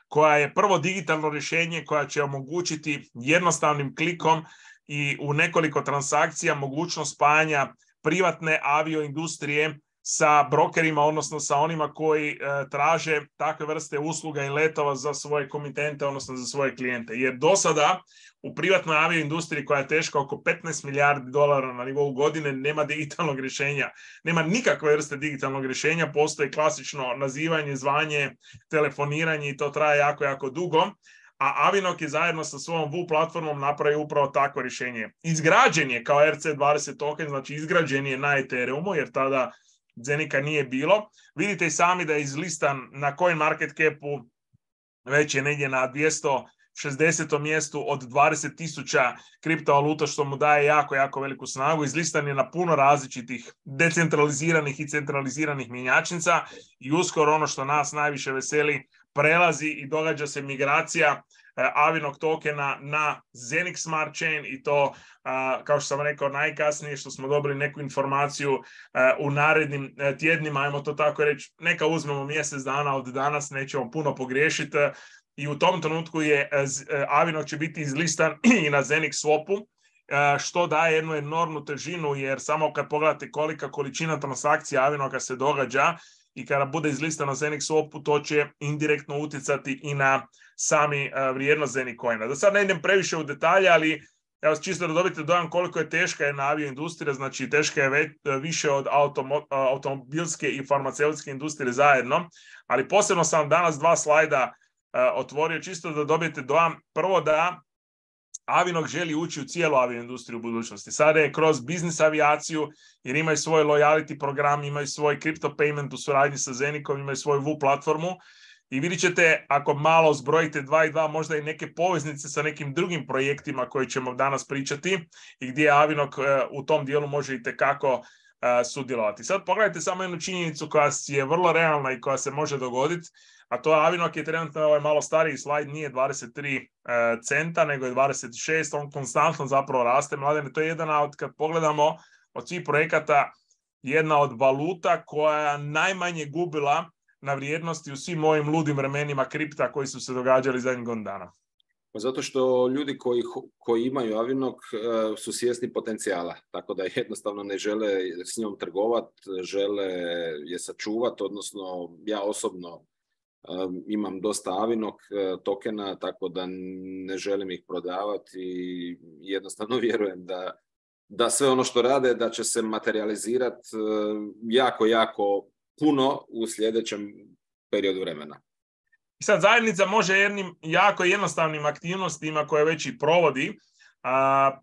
koja je prvo digitalno rješenje koja će omogućiti jednostavnim klikom i u nekoliko transakcija mogućnost spajanja privatne avioindustrije sa brokerima, odnosno sa onima koji e, traže takve vrste usluga i letova za svoje komitente, odnosno za svoje klijente. Jer do sada u privatnoj industriji koja je teška oko 15 milijardi dolara na nivou godine nema digitalnog rješenja. Nema nikakve vrste digitalnog rješenja, postoji klasično nazivanje, zvanje, telefoniranje i to traje jako, jako dugo. A Avinok je zajedno sa svojom VU platformom napravio upravo takvo rješenje. Izgrađen je kao RC20 token, znači izgrađen je na Ethereumu, jer tada Zenika nije bilo. Vidite i sami da je izlistan na coin market capu već je negdje na 260. mjestu od 20.000 kriptovaluta što mu daje jako, jako veliku snagu. Izlistan je na puno različitih decentraliziranih i centraliziranih mjenjačnica i uskoro ono što nas najviše veseli prelazi i događa se migracija E, Avinog tokena na Zenix Smart Chain i to, kao što sam rekao, najkasnije što smo dobili neku informaciju e, u narednim e, tjednima, ajmo to tako reći, neka uzmemo mjesec dana od danas, nećemo puno pogriješiti i u tom trenutku je Avino će biti izlistan i na Zenix Swapu, što daje jednu enormnu težinu, jer samo kad pogledate kolika količina transakcija Avinoga se događa, i kada bude izlistano Zenix opu, to će indirektno utjecati i na sami e, vrijednost Zenicoina. Da sad ne idem previše u detalje, ali evo, čisto da dobijete dojam koliko je teška je avioindustrija, znači teška je već, e, više od automo, e, automobilske i farmaceutske industrije zajedno, ali posebno sam danas dva slajda otvorio čisto da dobijete dojam prvo da Avinog želi ući u cijelu industriju u budućnosti. Sada je kroz biznis avijaciju, jer imaju svoj loyalty program, imaju svoj crypto payment u suradnji sa Zenikom, imaju svoju VU platformu. I vidjet ćete, ako malo zbrojite dva i dva, možda i neke poveznice sa nekim drugim projektima koje ćemo danas pričati i gdje Avinok e, u tom dijelu može i tekako e, sudjelovati. Sad pogledajte samo jednu činjenicu koja je vrlo realna i koja se može dogoditi a to je Avinok je trenutno ovaj malo stariji slajd, nije 23 e, centa, nego je 26, on konstantno zapravo raste, mladen, to je jedna od, kad pogledamo, od svih projekata, jedna od valuta koja najmanje gubila na vrijednosti u svim mojim ludim vremenima kripta koji su se događali zadnjih godina dana. Pa zato što ljudi koji, koji imaju Avinok e, su svjesni potencijala, tako da jednostavno ne žele s njom trgovat, žele je sačuvat, odnosno ja osobno imam dosta avinog e, tokena, tako da ne želim ih prodavati i jednostavno vjerujem da, da sve ono što rade, da će se materializirati e, jako, jako puno u sljedećem periodu vremena. I sad zajednica može jednim jako jednostavnim aktivnostima koje već i provodi, a,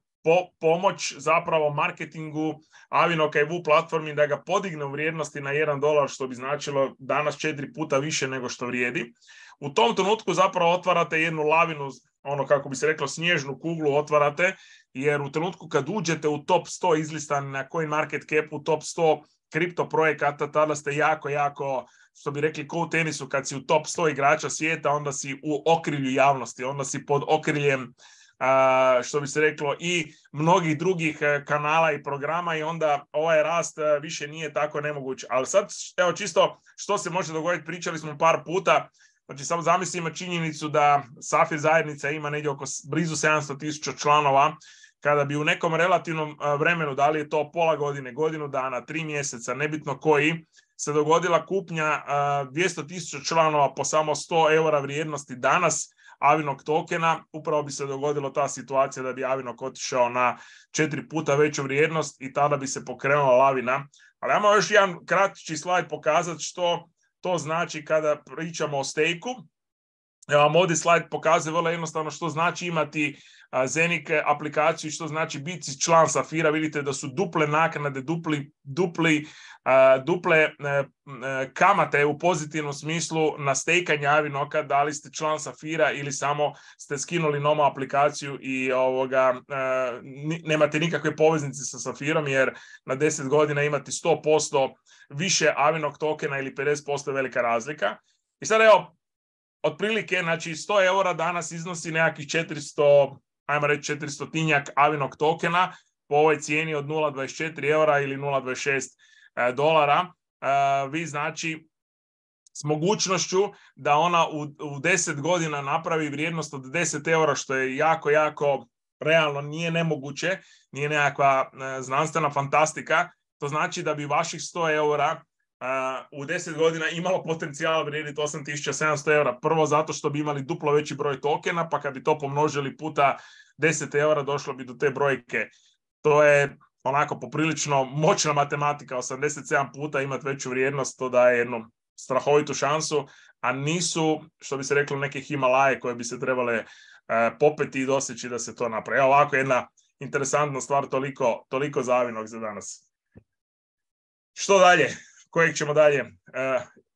pomoć zapravo marketingu Avinoka i platformi da ga podigne u vrijednosti na 1 dolar, što bi značilo danas četiri puta više nego što vrijedi. U tom trenutku zapravo otvarate jednu lavinu, ono kako bi se reklo snježnu kuglu otvarate, jer u trenutku kad uđete u top 100 izlistan na koji market cap u top 100 kripto projekata, tada ste jako, jako, što bi rekli ko u tenisu, kad si u top 100 igrača svijeta, onda si u okrilju javnosti, onda si pod okriljem što bi se reklo i mnogih drugih e, kanala i programa i onda ovaj rast e, više nije tako nemoguć. Ali sad, evo čisto što se može dogoditi, pričali smo par puta, Znači, samo zamislimo činjenicu da Safir zajednica ima negdje oko blizu 700.000 tisuća članova, kada bi u nekom relativnom e, vremenu, da li je to pola godine, godinu dana, tri mjeseca, nebitno koji, se dogodila kupnja 200 tisuća članova po samo 100 eura vrijednosti danas, Avinog tokena, upravo bi se dogodila ta situacija da bi Avinog otišao na četiri puta veću vrijednost i tada bi se pokrenula lavina. Ali ajmo još jedan kratki slajd pokazati što to znači kada pričamo o stejku evo vam ovdje slajd pokazuje vrlo jednostavno što znači imati Zenike aplikaciju, što znači biti član Safira. Vidite da su duple naknade, dupli, dupli, duple e, e, kamate u pozitivnom smislu na stejkanje Avinoka, da li ste član Safira ili samo ste skinuli novu aplikaciju i ovoga, e, nemate nikakve poveznice sa Safirom, jer na 10 godina imati 100% više Avinok tokena ili 50% velika razlika. I sad evo, otprilike, znači 100 eura danas iznosi nekakvih 400, ajmo reći 400 tinjak avinog tokena po ovoj cijeni od 0,24 eura ili 0,26 e, dolara. E, vi znači s mogućnošću da ona u, 10 godina napravi vrijednost od 10 eura, što je jako, jako realno nije nemoguće, nije nekakva e, znanstvena fantastika, to znači da bi vaših 100 eura u 10 godina imalo potencijal vrijediti 8700 eura. Prvo zato što bi imali duplo veći broj tokena, pa kad bi to pomnožili puta 10 eura došlo bi do te brojke. To je onako poprilično moćna matematika, 87 puta imati veću vrijednost, to daje jednu strahovitu šansu, a nisu, što bi se reklo, neke Himalaje koje bi se trebale e, popeti i doseći da se to napravi. Evo ovako jedna interesantna stvar, toliko zavinog za danas. Što dalje? kojeg ćemo dalje e,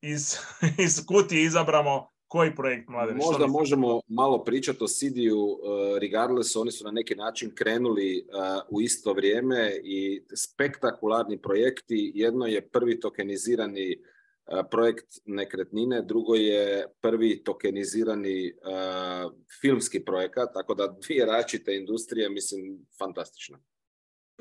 iz, iz kutije izabramo koji projekt mlade? Možda možemo malo pričati o Sidiju uh, e, Regardless, oni su na neki način krenuli e, u isto vrijeme i spektakularni projekti. Jedno je prvi tokenizirani projekt nekretnine, drugo je prvi tokenizirani filmski projekat, tako da dvije račite industrije, mislim, fantastično.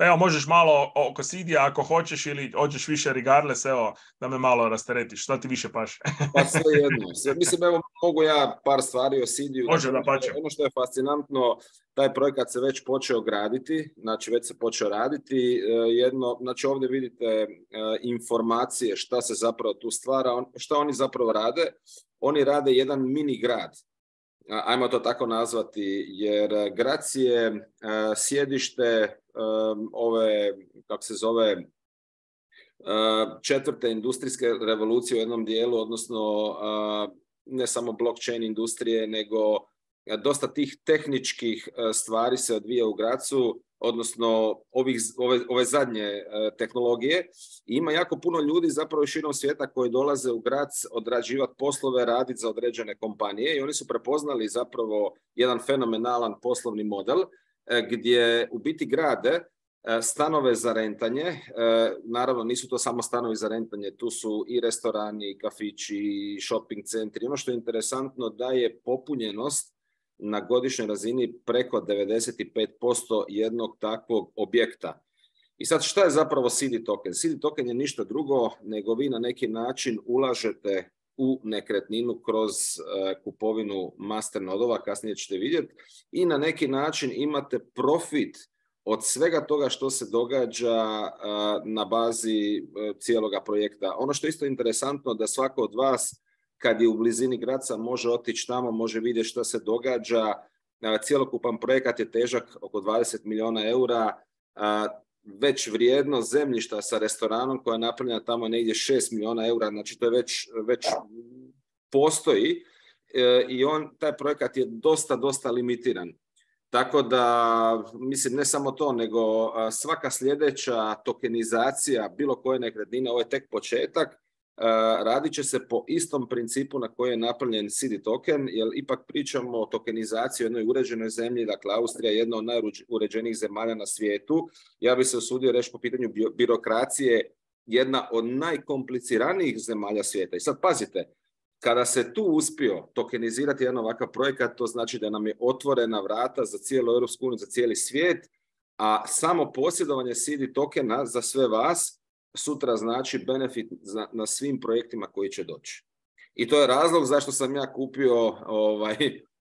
Pa evo možeš malo oko Sidija ako hoćeš ili hoćeš više regardless, evo da me malo rasteretiš, što ti više paše? pa sve jedno, mislim evo mogu ja par stvari o Sidiju. Može znači, da pače. Ono što je fascinantno, taj projekat se već počeo graditi, znači već se počeo raditi. E, jedno, znači ovdje vidite e, informacije šta se zapravo tu stvara, šta oni zapravo rade. Oni rade jedan mini grad, ajmo to tako nazvati, jer e, Grac je sjedište ove, kako se zove, četvrte industrijske revolucije u jednom dijelu, odnosno ne samo blockchain industrije, nego e, dosta tih tehničkih e, stvari se odvija u Gracu, odnosno ovih, ove, ove zadnje e, tehnologije. I ima jako puno ljudi zapravo širom svijeta koji dolaze u Grac odrađivati poslove, raditi za određene kompanije i oni su prepoznali zapravo jedan fenomenalan poslovni model E, gdje u biti grade e, stanove za rentanje. E, naravno, nisu to samo stanovi za rentanje, tu su i restorani, i kafići, i shopping centri. Ono što je interesantno da je popunjenost na godišnjoj razini preko 95% jednog takvog objekta. I sad šta je zapravo CD token? CD token je ništa drugo nego vi na neki način ulažete u nekretninu kroz e, kupovinu Master Nodova, kasnije ćete vidjeti, i na neki način imate profit od svega toga što se događa e, na bazi e, cijeloga projekta. Ono što je isto interesantno da svako od vas kad je u blizini Graca može otići tamo, može vidjeti što se događa. Cijelokupan projekat je težak oko 20 milijuna eura već vrijednost zemljišta sa restoranom koja je napravljena tamo negdje 6 milijuna eura, znači to je već, već postoji e, i on, taj projekat je dosta, dosta limitiran. Tako da, mislim, ne samo to, nego svaka sljedeća tokenizacija bilo koje nekretnine, ovo je tek početak, Eh, radit će se po istom principu na koji je napravljen CD token, jer ipak pričamo o tokenizaciji u jednoj uređenoj zemlji, dakle Austrija je jedna od najuređenijih zemalja na svijetu. Ja bi se usudio reći po pitanju birokracije jedna od najkompliciranijih zemalja svijeta. I sad pazite, kada se tu uspio tokenizirati jedan ovakav projekat, to znači da nam je otvorena vrata za cijelu Europsku uniju, za cijeli svijet, a samo posjedovanje CD tokena za sve vas sutra znači benefit na svim projektima koji će doći. I to je razlog zašto sam ja kupio ovaj,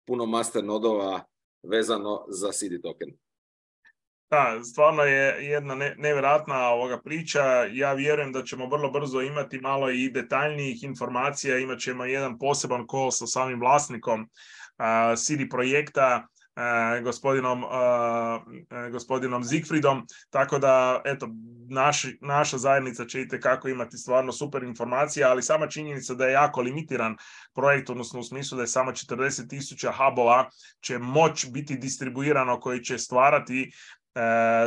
puno master nodova vezano za CD token. Da, stvarno je jedna nevjerojatna ovoga priča. Ja vjerujem da ćemo vrlo brzo imati malo i detaljnijih informacija. Imat ćemo jedan poseban call sa samim vlasnikom sidi CD projekta E, gospodinom, e, e, gospodinom Zigfridom, tako da eto, naša zajednica će itekako imati stvarno super informacije, ali sama činjenica da je jako limitiran projekt, odnosno u smislu da je samo 40 tisuća hubova će moć biti distribuirano koji će stvarati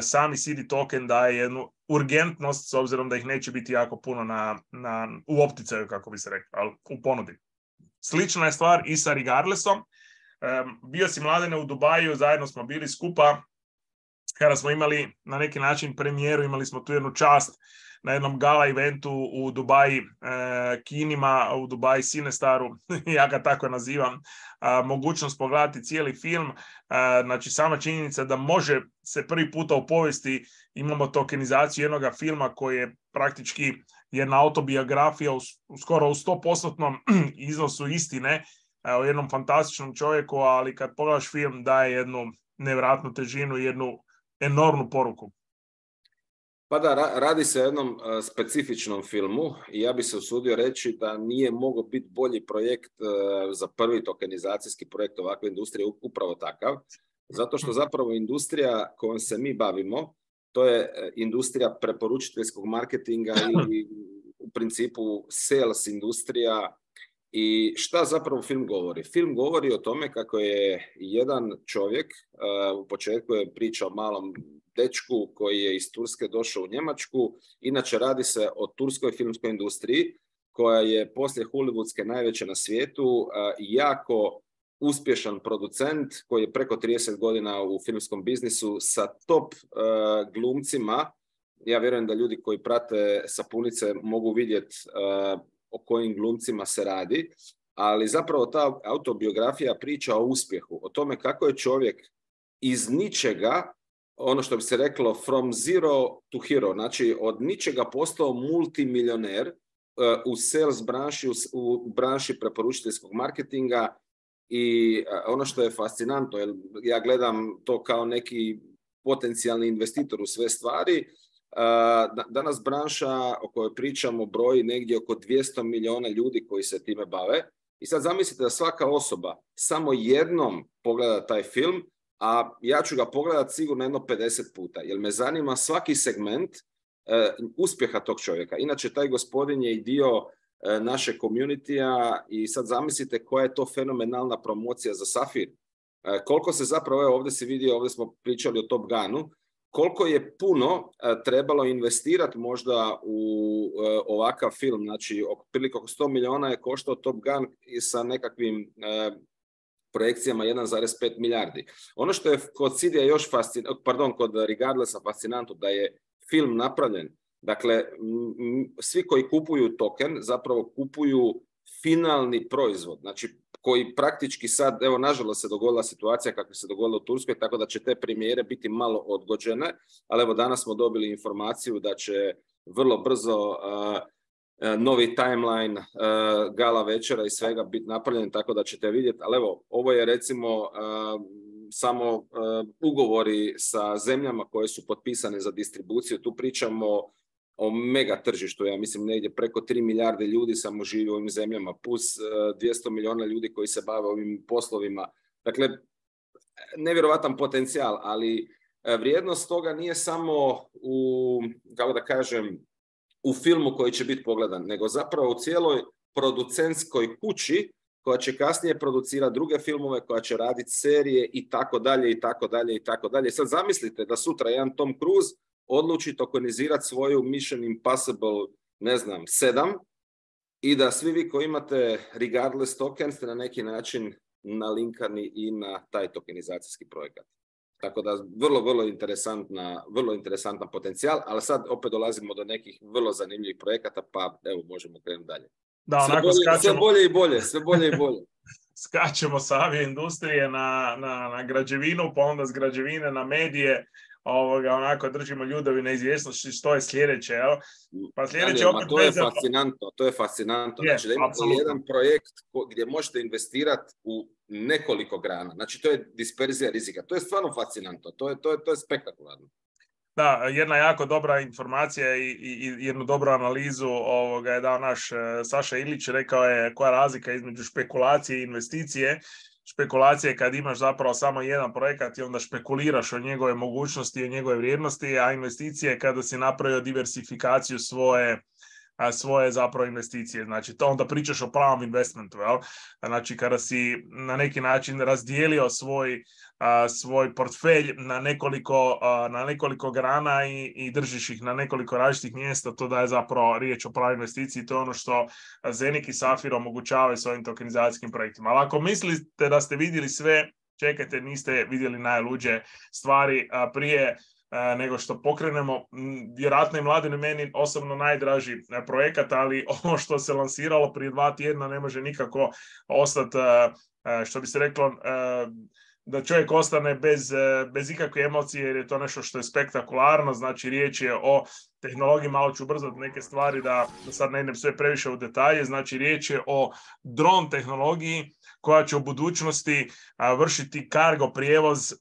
sami CD token daje jednu urgentnost s obzirom da ih neće biti jako puno na, na u opticaju, kako bi se rekao, ali u ponudi. Slična je stvar i sa Regardlessom. Bio si mladene u Dubaju, zajedno smo bili skupa, kada smo imali na neki način premijeru, imali smo tu jednu čast na jednom gala eventu u Dubaji e, kinima, u Dubaji sinestaru, ja ga tako nazivam, mogućnost pogledati cijeli film. E, znači, sama činjenica da može se prvi puta u povijesti imamo tokenizaciju jednoga filma koji je praktički jedna autobiografija u, u skoro u 100% iznosu istine o jednom fantastičnom čovjeku, ali kad pogledaš film daje jednu nevratnu težinu, jednu enormnu poruku. Pa da, radi se o jednom e, specifičnom filmu i ja bi se usudio reći da nije mogao biti bolji projekt e, za prvi tokenizacijski projekt ovakve industrije, upravo takav, zato što zapravo industrija kojom se mi bavimo, to je e, industrija preporučiteljskog marketinga i u principu sales industrija i šta zapravo film govori? Film govori o tome kako je jedan čovjek, e, u početku je pričao o malom dečku koji je iz Turske došao u Njemačku, inače radi se o turskoj filmskoj industriji koja je poslije hollywoodske najveće na svijetu, e, jako uspješan producent koji je preko 30 godina u filmskom biznisu sa top e, glumcima. Ja vjerujem da ljudi koji prate sapunice mogu vidjeti o kojim glumcima se radi, ali zapravo ta autobiografija priča o uspjehu, o tome kako je čovjek iz ničega, ono što bi se reklo from zero to hero, znači od ničega postao multimilioner eh, u sales branši, u branši preporučiteljskog marketinga i eh, ono što je fascinantno, ja gledam to kao neki potencijalni investitor u sve stvari, Danas branša o kojoj pričamo broji negdje oko 200 milijuna ljudi koji se time bave. I sad zamislite da svaka osoba samo jednom pogleda taj film, a ja ću ga pogledati sigurno jedno 50 puta, jer me zanima svaki segment e, uspjeha tog čovjeka. Inače, taj gospodin je i dio e, naše naše i sad zamislite koja je to fenomenalna promocija za Safir. E, koliko se zapravo, evo ovdje si vidi, ovdje smo pričali o Top Gunu, koliko je puno e, trebalo investirati možda u e, ovakav film. Znači, otprilike oko 100 milijuna je koštao Top Gun i sa nekakvim e, projekcijama 1,5 milijardi. Ono što je kod Sidija još fascinantno, pardon, kod Regardlessa fascinantno da je film napravljen. Dakle, svi koji kupuju token zapravo kupuju finalni proizvod. Znači, koji praktički sad, evo nažalost se dogodila situacija kakva se dogodila u Turskoj, tako da će te premijere biti malo odgođene, ali evo danas smo dobili informaciju da će vrlo brzo novi timeline gala večera i svega biti napravljen, tako da ćete vidjeti, ali evo, ovo je recimo samo ugovori sa zemljama koje su potpisane za distribuciju, tu pričamo o mega tržištu, ja mislim negdje preko 3 milijarde ljudi samo živi u ovim zemljama, plus 200 e, milijuna ljudi koji se bave ovim poslovima. Dakle, nevjerovatan potencijal, ali e, vrijednost toga nije samo u, kako da kažem, u filmu koji će biti pogledan, nego zapravo u cijeloj producentskoj kući koja će kasnije producirati druge filmove, koja će raditi serije i tako dalje, i tako dalje, i tako dalje. Sad zamislite da sutra jedan Tom Cruise odluči tokenizirati svoju Mission Impossible, ne znam, sedam i da svi vi koji imate regardless token ste na neki način nalinkani i na taj tokenizacijski projekat. Tako da vrlo, vrlo, interesantna, vrlo interesantan potencijal, ali sad opet dolazimo do nekih vrlo zanimljivih projekata, pa evo možemo krenuti dalje. Da, sve onako bolje, Sve bolje i bolje, sve bolje i bolje. skačemo sa industrije na, na, na građevinu, pa onda s građevine na medije, ovoga, onako držimo ljudovi na izvjesnosti što je sljedeće. Pa sljedeće opet to je fascinanto, fascinantno, to je fascinantno. znači da imate jedan projekt gdje možete investirati u nekoliko grana. Znači to je disperzija rizika. To je stvarno fascinantno, to je, to je, to je spektakularno. Da, jedna jako dobra informacija i, i, jednu dobru analizu ovoga je dao naš e, Saša Ilić, rekao je koja razlika između špekulacije i investicije špekulacije kad imaš zapravo samo jedan projekat i onda špekuliraš o njegove mogućnosti i o njegove vrijednosti, a investicije kada si napravio diversifikaciju svoje svoje zapravo investicije. Znači, to onda pričaš o pravom investmentu. Jel? Znači, kada si na neki način razdijelio svoj, svoj portfelj na nekoliko, na nekoliko grana i, i držiš ih na nekoliko različitih mjesta, to da je zapravo riječ o pravoj investiciji. To je ono što Zenik i Safir omogućavaju svojim tokenizacijskim projektima. Ali ako mislite da ste vidjeli sve čekajte, niste vidjeli najluđe stvari. Prije E, nego što pokrenemo. Vjerojatno i mladine meni osobno najdraži e, projekat, ali ono što se lansiralo prije dva tjedna ne može nikako ostati, e, što bi se reklo, da čovjek ostane bez, bez ikakve emocije jer je to nešto što je spektakularno, znači riječ je o tehnologiji, malo ću ubrzati neke stvari da sad ne idem sve previše u detalje, znači riječ je o dron tehnologiji koja će u budućnosti vršiti kargo prijevoz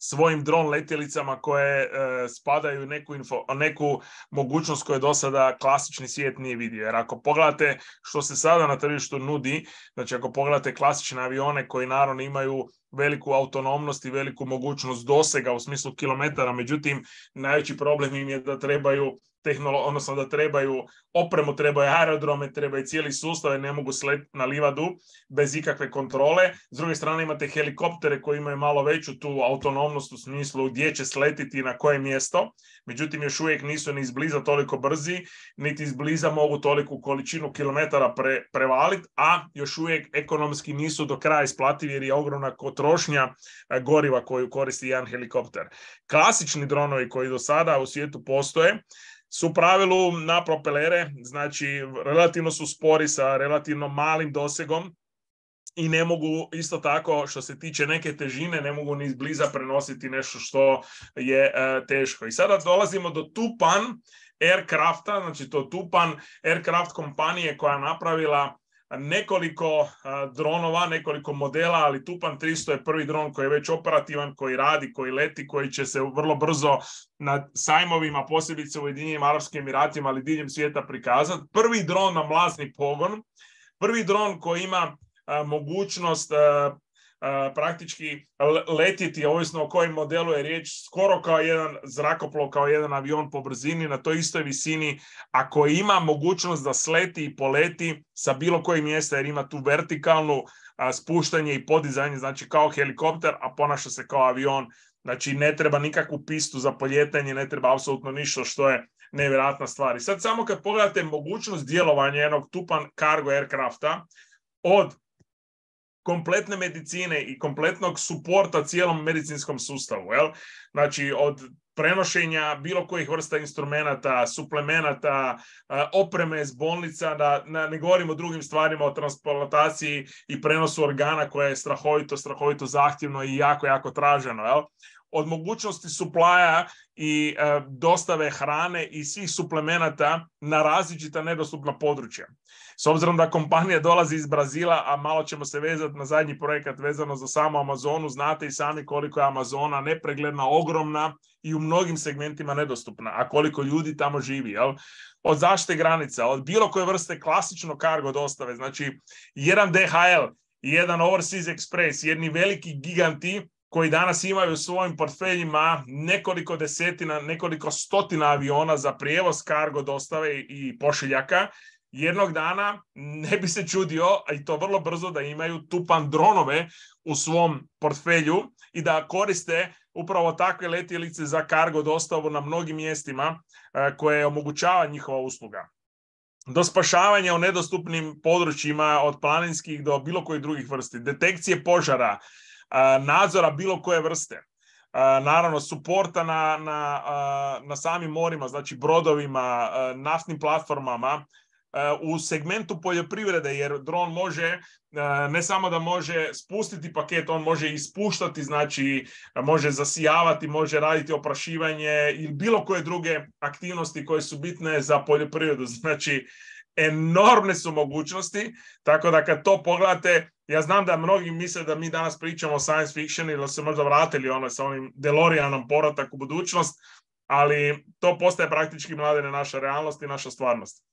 svojim dron letjelicama koje e, spadaju u neku, neku mogućnost koju do sada klasični svijet nije vidio. Jer ako pogledate što se sada na tržištu nudi, znači ako pogledate klasične avione koji naravno imaju veliku autonomnost i veliku mogućnost dosega u smislu kilometara, međutim najveći problem im je da trebaju tehnolo, odnosno da trebaju opremu, trebaju aerodrome, trebaju cijeli sustav ne mogu slet na livadu bez ikakve kontrole. S druge strane imate helikoptere koji imaju malo veću tu autonomnost u smislu gdje će sletiti i na koje mjesto. Međutim, još uvijek nisu ni izbliza toliko brzi, niti izbliza mogu toliku količinu kilometara prevaliti, a još uvijek ekonomski nisu do kraja isplativi jer je ogromna potrošnja e, goriva koju koristi jedan helikopter. Klasični dronovi koji do sada u svijetu postoje, su u pravilu na propelere, znači relativno su spori sa relativno malim dosegom i ne mogu isto tako što se tiče neke težine ne mogu ni izbliza prenositi nešto što je e, teško. I sada dolazimo do Tupan aircrafta, znači to Tupan aircraft kompanije koja je napravila nekoliko dronova, nekoliko modela, ali Tupan 300 je prvi dron koji je već operativan, koji radi, koji leti, koji će se vrlo brzo na sajmovima, posebice u Ujedinjenim Arabskim Emiratima, ali diljem svijeta prikazati. Prvi dron na mlazni pogon, prvi dron koji ima mogućnost praktički letiti, ovisno o kojem modelu je riječ, skoro kao jedan zrakoplov, kao jedan avion po brzini, na toj istoj visini, ako ima mogućnost da sleti i poleti sa bilo kojeg mjesta, jer ima tu vertikalnu spuštanje i podizanje, znači kao helikopter, a ponaša se kao avion, znači ne treba nikakvu pistu za poljetanje, ne treba apsolutno ništa što je nevjerojatna stvar. I sad samo kad pogledate mogućnost djelovanja jednog tupan cargo aircrafta od kompletne medicine i kompletnog suporta cijelom medicinskom sustavu. Jel? Znači, od prenošenja bilo kojih vrsta instrumenata, suplemenata, eh, opreme iz bolnica, da ne govorimo o drugim stvarima, o transplantaciji i prenosu organa koje je strahovito, strahovito zahtjevno i jako, jako traženo. Jel? od mogućnosti suplaja i e, dostave hrane i svih suplemenata na različita nedostupna područja. S obzirom da kompanija dolazi iz Brazila, a malo ćemo se vezati na zadnji projekat vezano za samo Amazonu, znate i sami koliko je Amazona nepregledna, ogromna i u mnogim segmentima nedostupna, a koliko ljudi tamo živi. Jel? Od zašte granica, od bilo koje vrste klasično kargo dostave, znači jedan DHL, jedan Overseas Express, jedni veliki giganti koji danas imaju u svojim portfeljima nekoliko desetina, nekoliko stotina aviona za prijevoz kargo dostave i pošiljaka, jednog dana ne bi se čudio, a i to vrlo brzo, da imaju tupan dronove u svom portfelju i da koriste upravo takve letjelice za kargo dostavu na mnogim mjestima e, koje omogućava njihova usluga. Do spašavanja u nedostupnim područjima od planinskih do bilo kojih drugih vrsti, detekcije požara, nadzora bilo koje vrste. Naravno, suporta na, na, na samim morima, znači brodovima, naftnim platformama, u segmentu poljoprivrede, jer dron može, ne samo da može spustiti paket, on može ispuštati, znači može zasijavati, može raditi oprašivanje ili bilo koje druge aktivnosti koje su bitne za poljoprivredu. Znači, enormne su mogućnosti, tako da kad to pogledate, ja znam da mnogi misle da mi danas pričamo o science fiction ili se možda vratili ono sa onim DeLoreanom poratak u budućnost, ali to postaje praktički mladene naša realnost i naša stvarnost.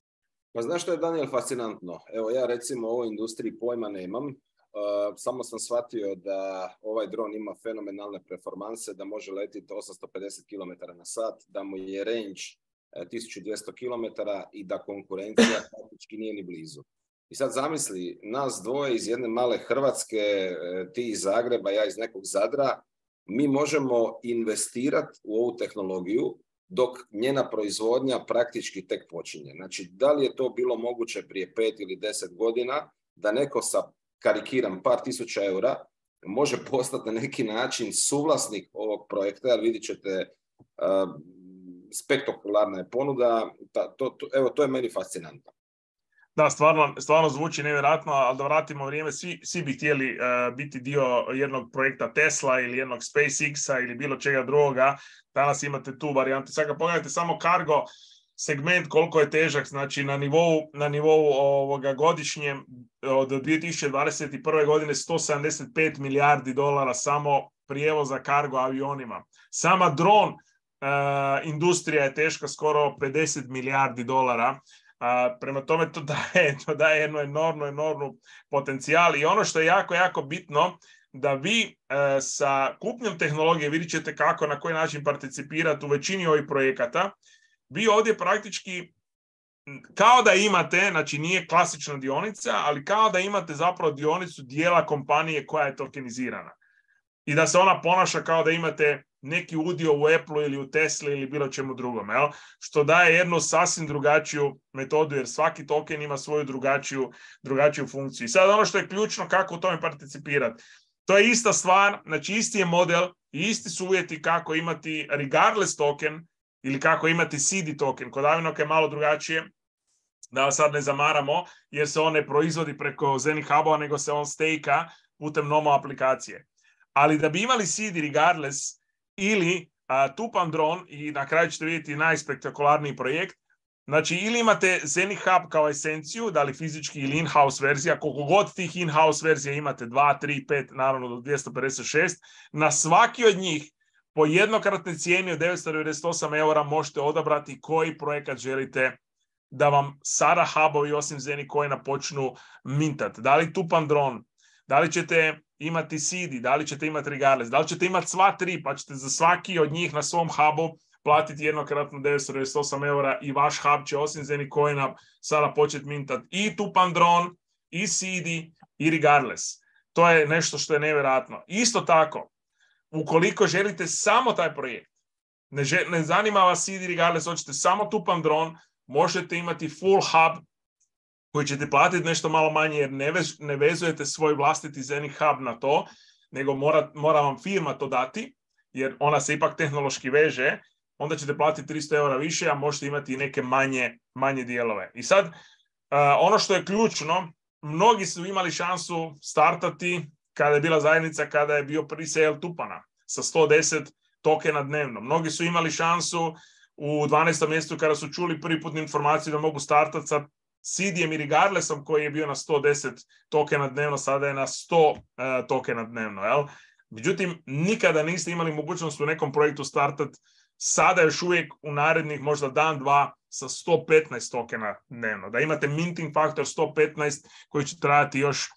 Pa znaš što je Daniel fascinantno? Evo ja recimo o ovoj industriji pojma nemam, uh, samo sam shvatio da ovaj dron ima fenomenalne performanse, da može letiti 850 km na sat, da mu je range 1200 e, km i da konkurencija praktički nije ni blizu. I sad zamisli, nas dvoje iz jedne male Hrvatske, e, ti iz Zagreba, ja iz nekog Zadra, mi možemo investirati u ovu tehnologiju dok njena proizvodnja praktički tek počinje. Znači, da li je to bilo moguće prije pet ili deset godina da neko sa, karikiram, par tisuća eura može postati na neki način suvlasnik ovog projekta, jer vidit ćete, e, spektakularna je ponuda. evo, to je meni fascinantno. Da, stvarno, stvarno zvuči nevjerojatno, ali da vratimo vrijeme, svi, svi bi htjeli eh, biti dio jednog projekta Tesla ili jednog SpaceX-a ili bilo čega drugoga. Danas imate tu varijantu. Sada pogledajte samo Cargo, segment koliko je težak, znači na nivou, na nivou ovoga godišnjem od 2021. godine 175 milijardi dolara samo prijevoza kargo avionima. Sama dron eh, industrija je teška skoro 50 milijardi dolara. A, prema tome to daje, to daje jednu enormnu, enormnu potencijal i ono što je jako, jako bitno da vi e, sa kupnjom tehnologije vidjet ćete kako, na koji način participirati u većini ovih projekata. Vi ovdje praktički kao da imate, znači nije klasična dionica, ali kao da imate zapravo dionicu dijela kompanije koja je tokenizirana. I da se ona ponaša kao da imate neki udio u Apple ili u Tesla ili bilo čemu drugom, jel? što daje jednu sasvim drugačiju metodu, jer svaki token ima svoju drugačiju, drugačiju funkciju. I sad ono što je ključno, kako u tome participirati. To je ista stvar, znači isti je model i isti su uvjeti kako imati regardless token ili kako imati CD token. Kod Avinoka je malo drugačije, da sad ne zamaramo, jer se on ne proizvodi preko Zeni nego se on stejka putem Nomo aplikacije. Ali da bi imali CD regardless, ili a, tupan dron i na kraju ćete vidjeti najspektakularniji projekt. Znači, ili imate Zenith Hub kao esenciju, da li fizički ili in-house verzija, koliko god tih in-house verzija imate, 2, 3, 5, naravno do 256, na svaki od njih po jednokratnoj cijeni od 998 eura možete odabrati koji projekat želite da vam sada hubovi osim Zeni koje počnu mintat. Da li tupan dron, da li ćete imati CD, da li ćete imati regardless, da li ćete imati sva tri, pa ćete za svaki od njih na svom hubu platiti jednokratno 998 eura i vaš hub će osim Zeni Coina sada početi mintati i Tupandron, i CD, i regardless. To je nešto što je nevjerojatno. Isto tako, ukoliko želite samo taj projekt, ne, zanima vas CD regardless, hoćete samo tu pandron možete imati full hub koji ćete platiti nešto malo manje jer ne, vezujete svoj vlastiti Zenith Hub na to, nego mora, mora vam firma to dati, jer ona se ipak tehnološki veže, onda ćete platiti 300 eura više, a možete imati i neke manje, manje dijelove. I sad, e, ono što je ključno, mnogi su imali šansu startati kada je bila zajednica, kada je bio pre-sale Tupana sa 110 tokena dnevno. Mnogi su imali šansu u 12. mjestu kada su čuli prvi put informaciju da mogu startati sa Sidijem i regardlessom koji je bio na 110 tokena dnevno, sada je na 100 e, tokena dnevno. Međutim, nikada niste imali mogućnost u nekom projektu startat sada još uvijek u narednih možda dan, dva sa 115 tokena dnevno. Da imate minting faktor 115 koji će trajati još e,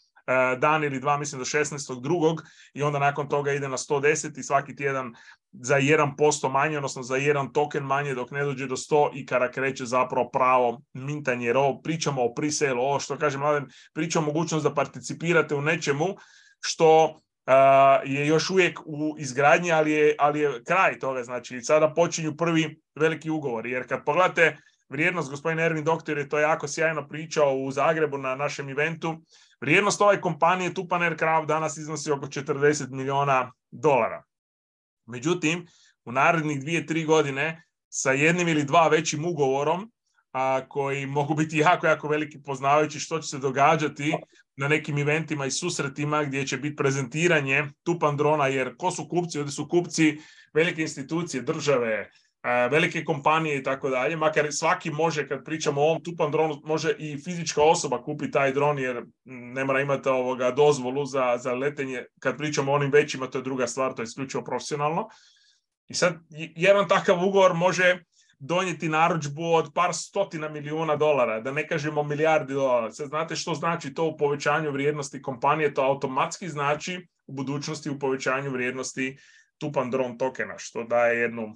dan ili dva, mislim do 16. drugog i onda nakon toga ide na 110 i svaki tjedan za 1% manje, odnosno za jedan token manje dok ne dođe do 100 i kada kreće zapravo pravo mintanje. Jer ovo pričamo o priselu, ovo što kaže mladen, pričamo o mogućnost da participirate u nečemu što je još uvijek u izgradnji, ali je, ali je kraj toga. Znači, sada počinju prvi veliki ugovor, Jer kad pogledate vrijednost, gospodin Ervin Doktor je to jako sjajno pričao u Zagrebu na našem eventu, vrijednost ove kompanije Tupan Aircraft danas iznosi oko 40 miliona dolara. Međutim, u narednih dvije, tri godine sa jednim ili dva većim ugovorom a, koji mogu biti jako, jako veliki poznavajući što će se događati na nekim eventima i susretima gdje će biti prezentiranje Drona jer ko su kupci? Ovdje su kupci velike institucije, države, E, velike kompanije i tako dalje, makar svaki može, kad pričamo o ovom tupom dronu, može i fizička osoba kupi taj dron jer ne mora imati ovoga dozvolu za, za letenje. Kad pričamo o onim većima, to je druga stvar, to je isključivo profesionalno. I sad, jedan takav ugovor može donijeti narudžbu od par stotina milijuna dolara, da ne kažemo milijardi dolara. Sad znate što znači to u povećanju vrijednosti kompanije, to automatski znači u budućnosti u povećanju vrijednosti tupan dron tokena, što daje jednu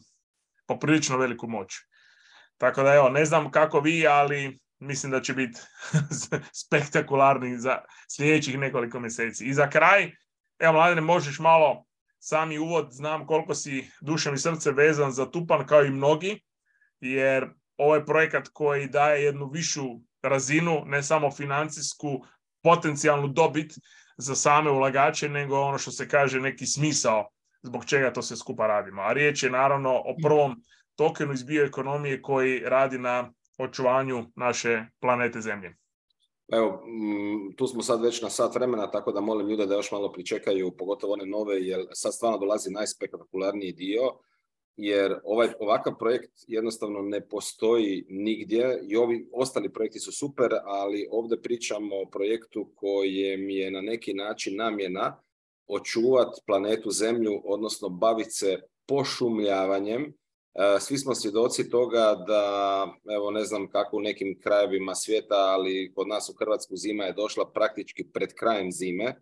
poprilično veliku moć. Tako da evo, ne znam kako vi, ali mislim da će biti spektakularni za sljedećih nekoliko mjeseci. I za kraj, evo Mladine, možeš malo sami uvod, znam koliko si dušem i srce vezan za Tupan kao i mnogi, jer ovo je projekat koji daje jednu višu razinu, ne samo financijsku, potencijalnu dobit za same ulagače, nego ono što se kaže neki smisao zbog čega to sve skupa radimo. A riječ je naravno o mhm. prvom tokenu iz bioekonomije koji radi na očuvanju naše planete Zemlje. Evo, mm, tu smo sad već na sat vremena, tako da molim ljude da još malo pričekaju, pogotovo one nove, jer sad stvarno dolazi najspektakularniji dio, jer ovaj, ovakav projekt jednostavno ne postoji nigdje i ovi ostali projekti su super, ali ovdje pričamo o projektu kojem je na neki način namjena očuvati planetu Zemlju, odnosno baviti se pošumljavanjem. E, svi smo svjedoci toga da, evo ne znam kako u nekim krajevima svijeta, ali kod nas u Hrvatsku zima je došla praktički pred krajem zime. E,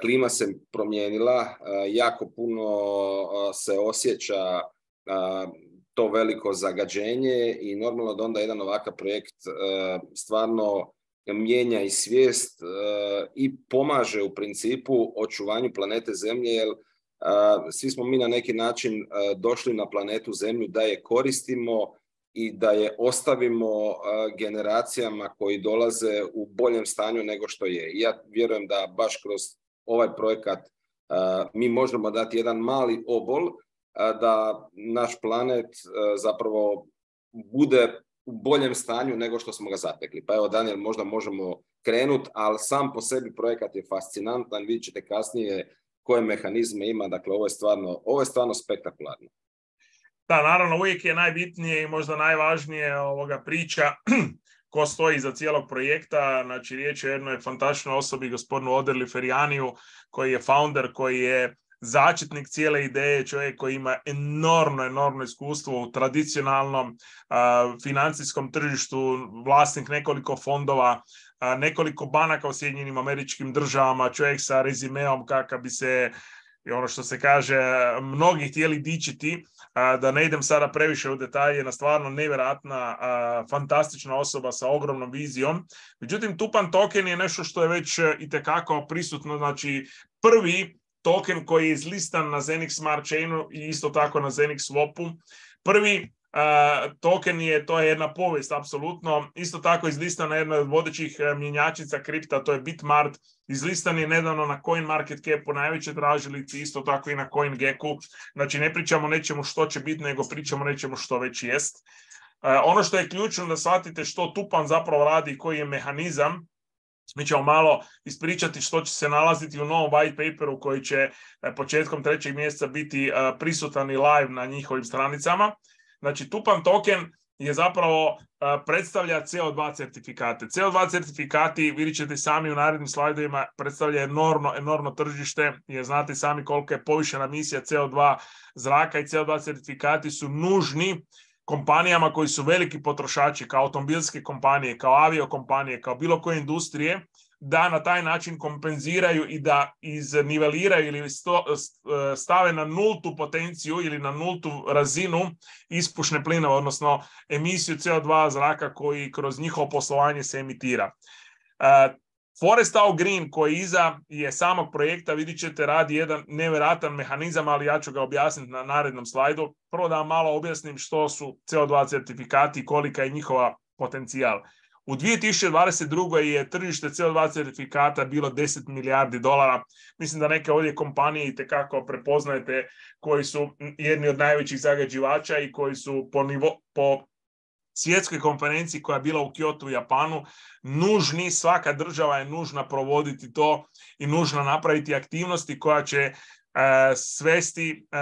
klima se promijenila, e, jako puno se osjeća to veliko zagađenje i normalno da onda jedan ovakav projekt stvarno mijenja i svijest e, i pomaže u principu očuvanju planete Zemlje, jer e, svi smo mi na neki način e, došli na planetu Zemlju da je koristimo i da je ostavimo generacijama koji dolaze u boljem stanju nego što je. ja vjerujem da baš kroz ovaj projekat mi možemo dati jedan mali obol da naš planet zapravo bude u boljem stanju nego što smo ga zatekli. Pa evo, Daniel, možda možemo krenut, ali sam po sebi projekat je fascinantan, vidjet ćete kasnije koje mehanizme ima, dakle ovo je stvarno, ovo je stvarno spektakularno. Da, naravno, uvijek je najbitnije i možda najvažnije ovoga priča ko stoji iza cijelog projekta. Znači, riječ je o jednoj fantastičnoj osobi, gospodinu Oderli Ferijaniju, koji je founder, koji je začetnik cijele ideje, čovjek koji ima enormno, enormno iskustvo u tradicionalnom financijskom tržištu, vlasnik nekoliko fondova, nekoliko banaka u Sjedinjenim američkim državama, čovjek sa rezimeom kakav bi se ono što se kaže, mnogi htjeli dičiti, da ne idem sada previše u detalje, na stvarno nevjerojatna, fantastična osoba sa ogromnom vizijom. Međutim, Tupan token je nešto što je već e, tekako prisutno, znači prvi token koji je izlistan na Zenix Smart Chainu i isto tako na Zenix Swapu. Prvi token je, to je jedna povijest, apsolutno. Isto tako na jedna od vodećih e, mjenjačnica kripta, to je Bitmart. Izlistan je nedavno na CoinMarketCapu, najveće tražilici, isto tako i na CoinGecku. Znači ne pričamo nečemu što će biti, nego pričamo nečemu što već jest. E, ono što je ključno da shvatite što Tupan zapravo radi i koji je mehanizam, mi ćemo malo ispričati što će se nalaziti u novom white paperu koji će e, početkom trećeg mjeseca biti e, prisutan i live na njihovim stranicama. Znači, Tupan token je zapravo e, predstavlja CO2 certifikate. CO2 certifikati, vidjet ćete sami u narednim slajdovima, predstavlja enormno, enormno tržište, jer znate sami koliko je povišena misija CO2 zraka i CO2 certifikati su nužni kompanijama koji su veliki potrošači, kao automobilske kompanije, kao aviokompanije, kao bilo koje industrije, da na taj način kompenziraju i da izniveliraju ili e, stave na nultu potenciju ili na nultu razinu ispušne plinove, odnosno emisiju CO2 zraka koji kroz njihovo poslovanje se emitira. E, Forestal Green koji iza je samog projekta, vidit ćete, radi jedan nevjerojatan mehanizam, ali ja ću ga objasniti na narednom slajdu. Prvo da vam malo objasnim što su CO2 certifikati i kolika je njihova potencijal. U 2022. je tržište CO2 certifikata bilo 10 milijardi dolara. Mislim da neke ovdje kompanije i tekako prepoznajete koji su jedni od najvećih zagađivača i koji su po, nivo, po svjetskoj konferenciji koja je bila u Kyoto u Japanu, nužni, svaka država je nužna provoditi to i nužna napraviti aktivnosti koja će e, svesti e,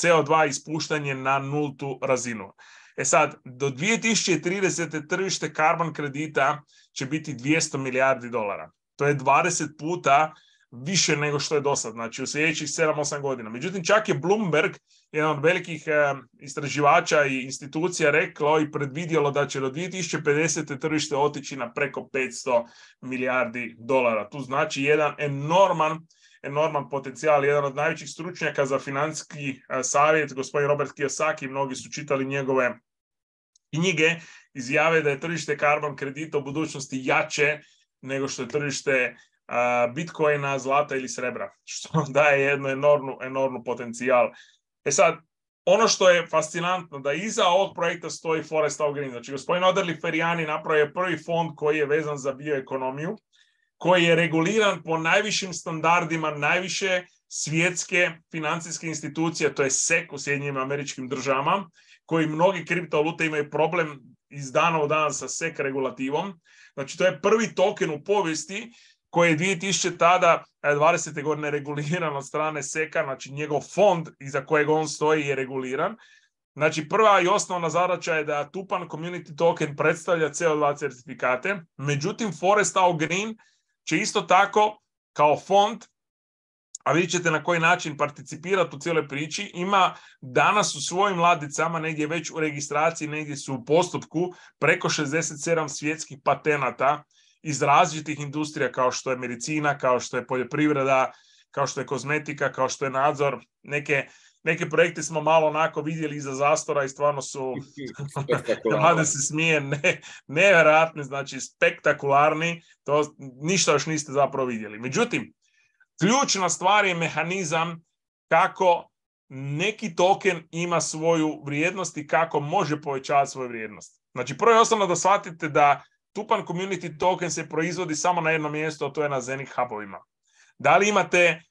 CO2 ispuštanje na nultu razinu. E sad, do 2030. tržište karbon kredita će biti 200 milijardi dolara. To je 20 puta više nego što je do sad, znači u sljedećih 7-8 godina. Međutim, čak je Bloomberg, jedan od velikih eh, istraživača i institucija, reklo i predvidjelo da će do 2050. tržište otići na preko 500 milijardi dolara. Tu znači jedan enorman enorman potencijal. Jedan od najvećih stručnjaka za financijski eh, savjet, gospodin Robert Kiyosaki, mnogi su čitali njegove knjige, izjave da je tržište karbon kredita u budućnosti jače nego što je tržište bitcoina, zlata ili srebra, što daje jednu enormnu, enormnu potencijal. E sad, ono što je fascinantno, da iza ovog projekta stoji Forest Green. Znači, gospodin Oderli Ferijani napravio je prvi fond koji je vezan za bioekonomiju, koji je reguliran po najvišim standardima, najviše svjetske financijske institucije, to je SEC u Sjedinjim američkim državama, koji mnogi kriptovalute imaju problem iz dana u dan sa SEC regulativom. Znači, to je prvi token u povijesti koje je 2000 tada 20. E, godine reguliran od strane SEKA, znači njegov fond iza kojeg on stoji je reguliran. Znači prva i osnovna zadaća je da Tupan Community Token predstavlja CO2 certifikate, međutim Forestao Green će isto tako kao fond, a vidjet ćete na koji način participirati u cijeloj priči, ima danas u svojim ladicama, negdje već u registraciji, negdje su u postupku, preko 67 svjetskih patenata iz različitih industrija kao što je medicina, kao što je poljoprivreda, kao što je kozmetika, kao što je nadzor, neke, neke projekte smo malo onako vidjeli iza zastora i stvarno su, mada se smije, ne, znači spektakularni, to ništa još niste zapravo vidjeli. Međutim, ključna stvar je mehanizam kako neki token ima svoju vrijednost i kako može povećavati svoju vrijednost. Znači, prvo je osnovno da shvatite da Tupan community token se proizvodi samo na jedno mjesto, a to je na Zenith hubovima. Da li imate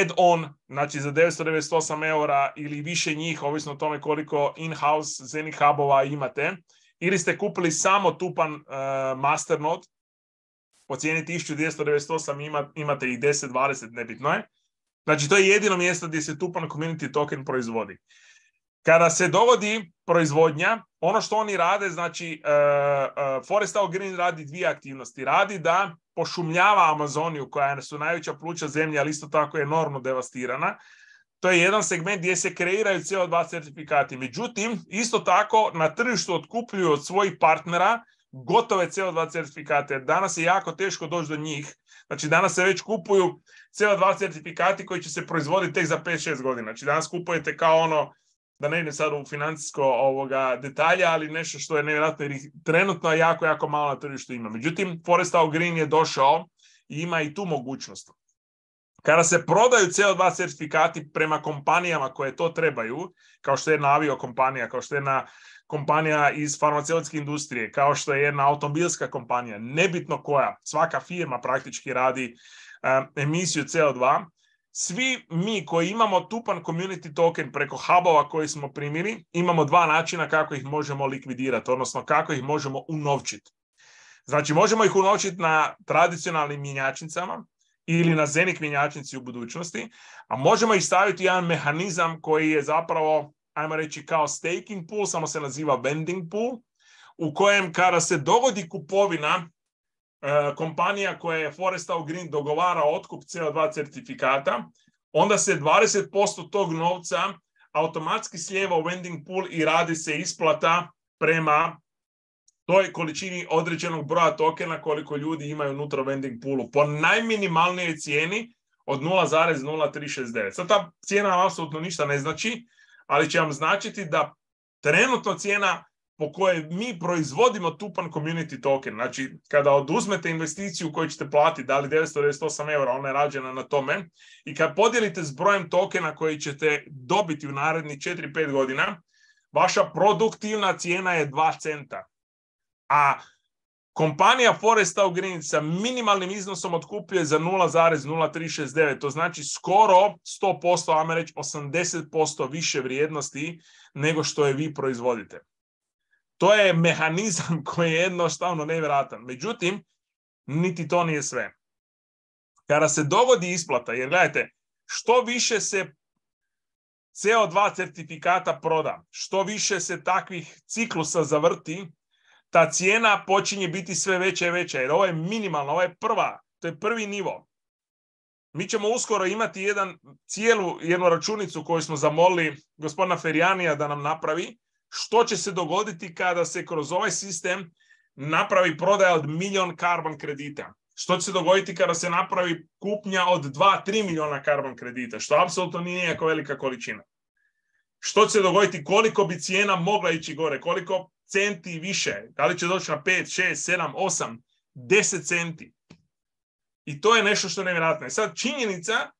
add-on, znači za 998 eura ili više njih, ovisno o tome koliko in-house Zenith hubova imate, ili ste kupili samo tupan masternode, po cijeni 1298 imate ih 10, 20, nebitno je. Znači to je jedino mjesto gdje se tupan community token proizvodi. Kada se dovodi proizvodnja, ono što oni rade, znači e, e, Forestal Green radi dvije aktivnosti. Radi da pošumljava Amazoniju koja su najveća pluća zemlje, ali isto tako je enormno devastirana. To je jedan segment gdje se kreiraju CO2 certifikati. Međutim, isto tako na tržištu otkupljuju od svojih partnera gotove CO2 certifikate. Danas je jako teško doći do njih. Znači danas se već kupuju CO2 certifikati koji će se proizvoditi tek za 5-6 godina. Znači danas kupujete kao ono da ne idem sad u financijsko ovoga detalja, ali nešto što je nevjerojatno jer ih trenutno jako, jako malo na tržištu ima. Međutim, Forestal Green je došao i ima i tu mogućnost. Kada se prodaju CO2 certifikati prema kompanijama koje to trebaju, kao što je jedna kompanija, kao što je jedna kompanija iz farmaceutske industrije, kao što je jedna automobilska kompanija, nebitno koja, svaka firma praktički radi eh, emisiju CO2, svi mi koji imamo tupan community token preko hubova koji smo primili, imamo dva načina kako ih možemo likvidirati, odnosno kako ih možemo unovčiti. Znači, možemo ih unovčiti na tradicionalnim mjenjačnicama ili na zenik mjenjačnici u budućnosti, a možemo ih staviti jedan mehanizam koji je zapravo, ajmo reći, kao staking pool, samo se naziva vending pool, u kojem kada se dogodi kupovina E, kompanija koja je Forestal Green dogovara otkup CO2 certifikata, onda se 20% tog novca automatski slijeva u vending pool i radi se isplata prema toj količini određenog broja tokena koliko ljudi imaju unutra u vending poolu po najminimalnijoj cijeni od 0,0369. Sad ta cijena apsolutno ništa ne znači, ali će vam značiti da trenutno cijena po kojoj mi proizvodimo tupan community token. Znači, kada oduzmete investiciju koju ćete platiti, da li 998 eura, ona je rađena na tome, i kad podijelite s brojem tokena koji ćete dobiti u narednih 4-5 godina, vaša produktivna cijena je 2 centa. A kompanija Foresta Green sa minimalnim iznosom otkupljuje za 0,0369, to znači skoro 100%, ajmo reći 80% više vrijednosti nego što je vi proizvodite. To je mehanizam koji je jednostavno nevjerojatan. Međutim, niti to nije sve. Kada se dogodi isplata, jer gledajte, što više se CO2 certifikata proda, što više se takvih ciklusa zavrti, ta cijena počinje biti sve veća i veća, jer ovo je minimalno, ovo je prva, to je prvi nivo. Mi ćemo uskoro imati jedan, cijelu jednu računicu koju smo zamolili gospodina Ferijanija da nam napravi, što će se dogoditi kada se kroz ovaj sistem napravi prodaja od milion karbon kredita. Što će se dogoditi kada se napravi kupnja od 2-3 miliona karbon kredita, što apsolutno nije jako velika količina. Što će se dogoditi, koliko bi cijena mogla ići gore, koliko centi više, da li će doći na 5, 6, 7, 8, 10 centi. I to je nešto što je nevjerojatno. sad činjenica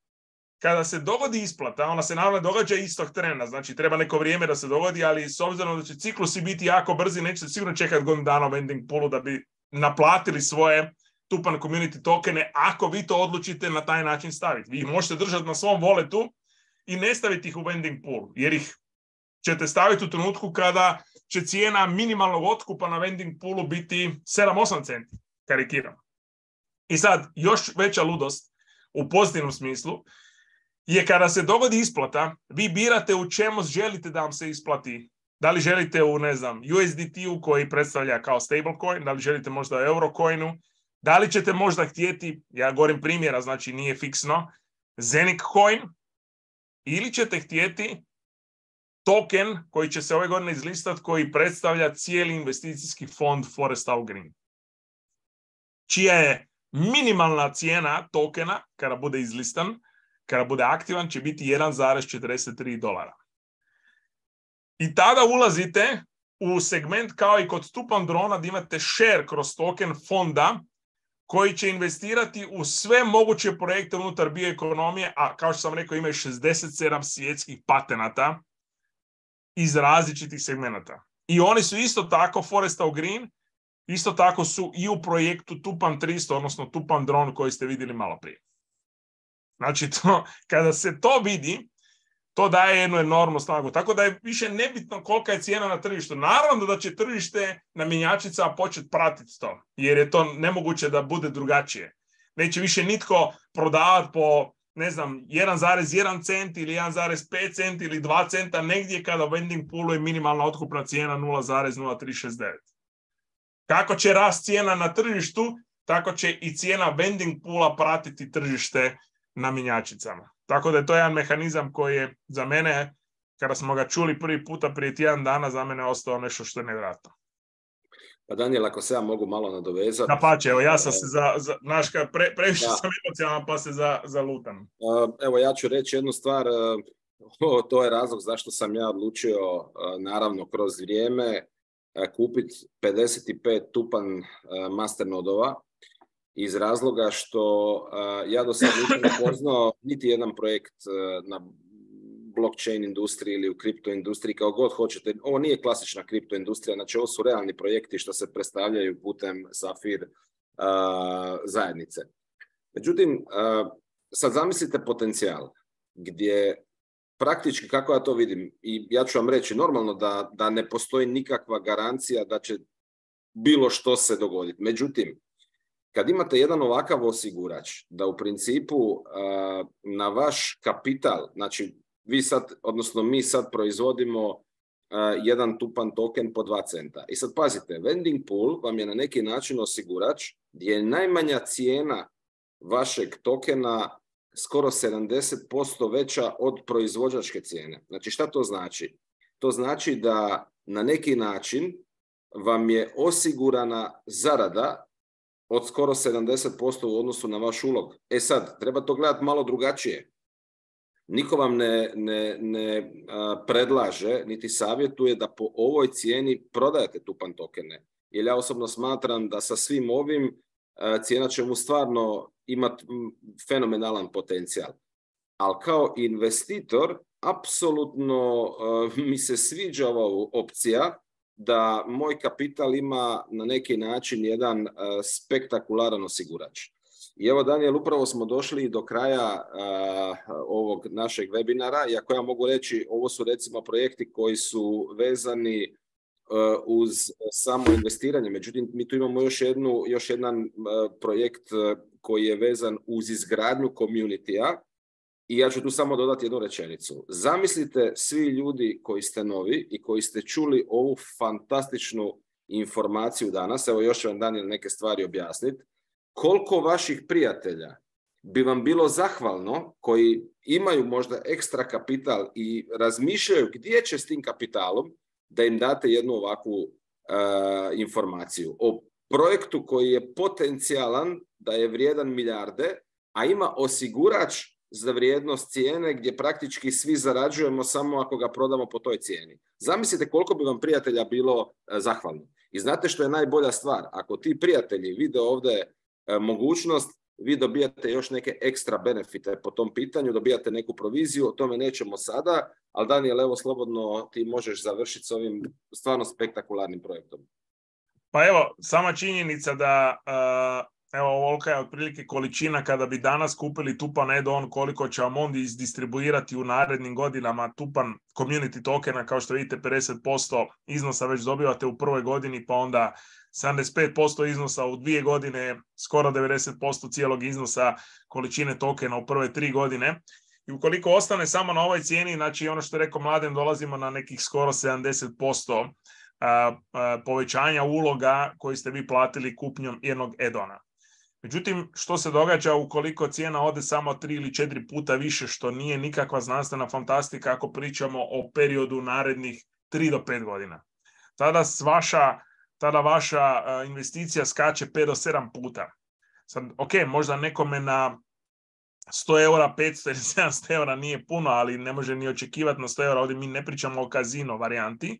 kada se dogodi isplata, ona se naravno događa istog trena, znači treba neko vrijeme da se dogodi, ali s obzirom da će ciklusi biti jako brzi, nećete sigurno čekati godinu dana u vending poolu da bi naplatili svoje Tupan community tokene ako vi to odlučite na taj način staviti. Vi ih možete držati na svom voletu i ne staviti ih u vending pool, jer ih ćete staviti u trenutku kada će cijena minimalnog otkupa na vending poolu biti 7-8 centi, karikiram. I sad, još veća ludost u pozitivnom smislu, je kada se dogodi isplata, vi birate u čemu želite da vam se isplati. Da li želite u, ne znam, USDT-u koji predstavlja kao stablecoin, da li želite možda u Eurocoinu, da li ćete možda htjeti, ja govorim primjera, znači nije fiksno, Zenik coin, ili ćete htjeti token koji će se ove godine izlistati koji predstavlja cijeli investicijski fond Forestal Green. Čija je minimalna cijena tokena, kada bude izlistan, kada bude aktivan, će biti 1,43 dolara. I tada ulazite u segment kao i kod Tupan drona da imate share kroz token fonda koji će investirati u sve moguće projekte unutar bioekonomije, a kao što sam rekao imaju 67 svjetskih patenata iz različitih segmenata. I oni su isto tako, Forestal Green, isto tako su i u projektu Tupan 300, odnosno Tupan dron koji ste vidjeli malo prije. Znači, to, kada se to vidi, to daje jednu enormnu snagu. Tako da je više nebitno kolika je cijena na tržištu. Naravno da će tržište na minjačica početi pratiti to, jer je to nemoguće da bude drugačije. Neće više nitko prodavati po ne znam, 1,1 cent ili 1,5 cent ili 2 centa negdje kada vending poolu je minimalna otkupna cijena 0,0369. Kako će rast cijena na tržištu, tako će i cijena vending poola pratiti tržište na minjačicama. Tako da je to jedan mehanizam koji je za mene, kada smo ga čuli prvi puta prije tjedan dana, za mene ostao nešto što je nevratno. Pa Daniel, ako se ja mogu malo nadovezati... Da pače, evo ja sam e, se za, za naš, previše sam pa se za, zalutam. E, evo ja ću reći jednu stvar, e, to je razlog zašto sam ja odlučio, naravno kroz vrijeme, kupiti 55 tupan nodova iz razloga što ja do sad nisam poznao niti jedan projekt na blockchain industriji ili u kripto industriji, kao god hoćete. Ovo nije klasična kripto industrija, znači ovo su realni projekti što se predstavljaju putem Safir zajednice. Međutim, sad zamislite potencijal gdje praktički kako ja to vidim i ja ću vam reći normalno da, da ne postoji nikakva garancija da će bilo što se dogoditi. Međutim, kad imate jedan ovakav osigurač, da u principu eh, na vaš kapital, znači vi sad, odnosno mi sad proizvodimo eh, jedan tupan token po 2 centa. I sad pazite, vending pool vam je na neki način osigurač gdje je najmanja cijena vašeg tokena skoro 70% veća od proizvođačke cijene. Znači šta to znači? To znači da na neki način vam je osigurana zarada od skoro 70% u odnosu na vaš ulog. E sad, treba to gledati malo drugačije. Niko vam ne, ne, ne predlaže, niti savjetuje da po ovoj cijeni prodajete tu tokene. Jer ja osobno smatram da sa svim ovim cijena će mu stvarno imati fenomenalan potencijal. Ali kao investitor, apsolutno mi se sviđa ova opcija da moj kapital ima na neki način jedan e, spektakularan osigurač. I evo Daniel, upravo smo došli do kraja e, ovog našeg webinara. Iako ja mogu reći, ovo su recimo projekti koji su vezani e, uz samo investiranje. Međutim, mi tu imamo još, jednu, još jedan projekt koji je vezan uz izgradnju community i ja ću tu samo dodati jednu rečenicu. Zamislite svi ljudi koji ste novi i koji ste čuli ovu fantastičnu informaciju danas, evo još vam Daniel neke stvari objasniti, koliko vaših prijatelja bi vam bilo zahvalno koji imaju možda ekstra kapital i razmišljaju gdje će s tim kapitalom da im date jednu ovakvu e, informaciju o projektu koji je potencijalan da je vrijedan milijarde, a ima osigurač za vrijednost cijene gdje praktički svi zarađujemo samo ako ga prodamo po toj cijeni. Zamislite koliko bi vam prijatelja bilo e, zahvalno. I znate što je najbolja stvar? Ako ti prijatelji vide ovdje e, mogućnost, vi dobijate još neke ekstra benefite po tom pitanju, dobijate neku proviziju, o tome nećemo sada, ali Daniel, evo slobodno ti možeš završiti s ovim stvarno spektakularnim projektom. Pa evo, sama činjenica da e, Evo, ovolika je otprilike količina kada bi danas kupili Tupan Edon, koliko će vam onda izdistribuirati u narednim godinama Tupan community tokena. Kao što vidite, 50% iznosa već dobivate u prvoj godini, pa onda 75% iznosa u dvije godine, skoro 90% cijelog iznosa količine tokena u prve tri godine. I ukoliko ostane samo na ovoj cijeni, znači ono što je rekao mladen, dolazimo na nekih skoro 70% povećanja uloga koji ste vi platili kupnjom jednog edona. Međutim, što se događa ukoliko cijena ode samo tri ili četiri puta više, što nije nikakva znanstvena fantastika ako pričamo o periodu narednih tri do pet godina. Tada, vaša, tada vaša e, investicija skače 5 do 7 puta. Sad, ok, možda nekome na 100 eura, 500 ili 700 eura nije puno, ali ne može ni očekivati na 100 eura. Ovdje mi ne pričamo o kazino varijanti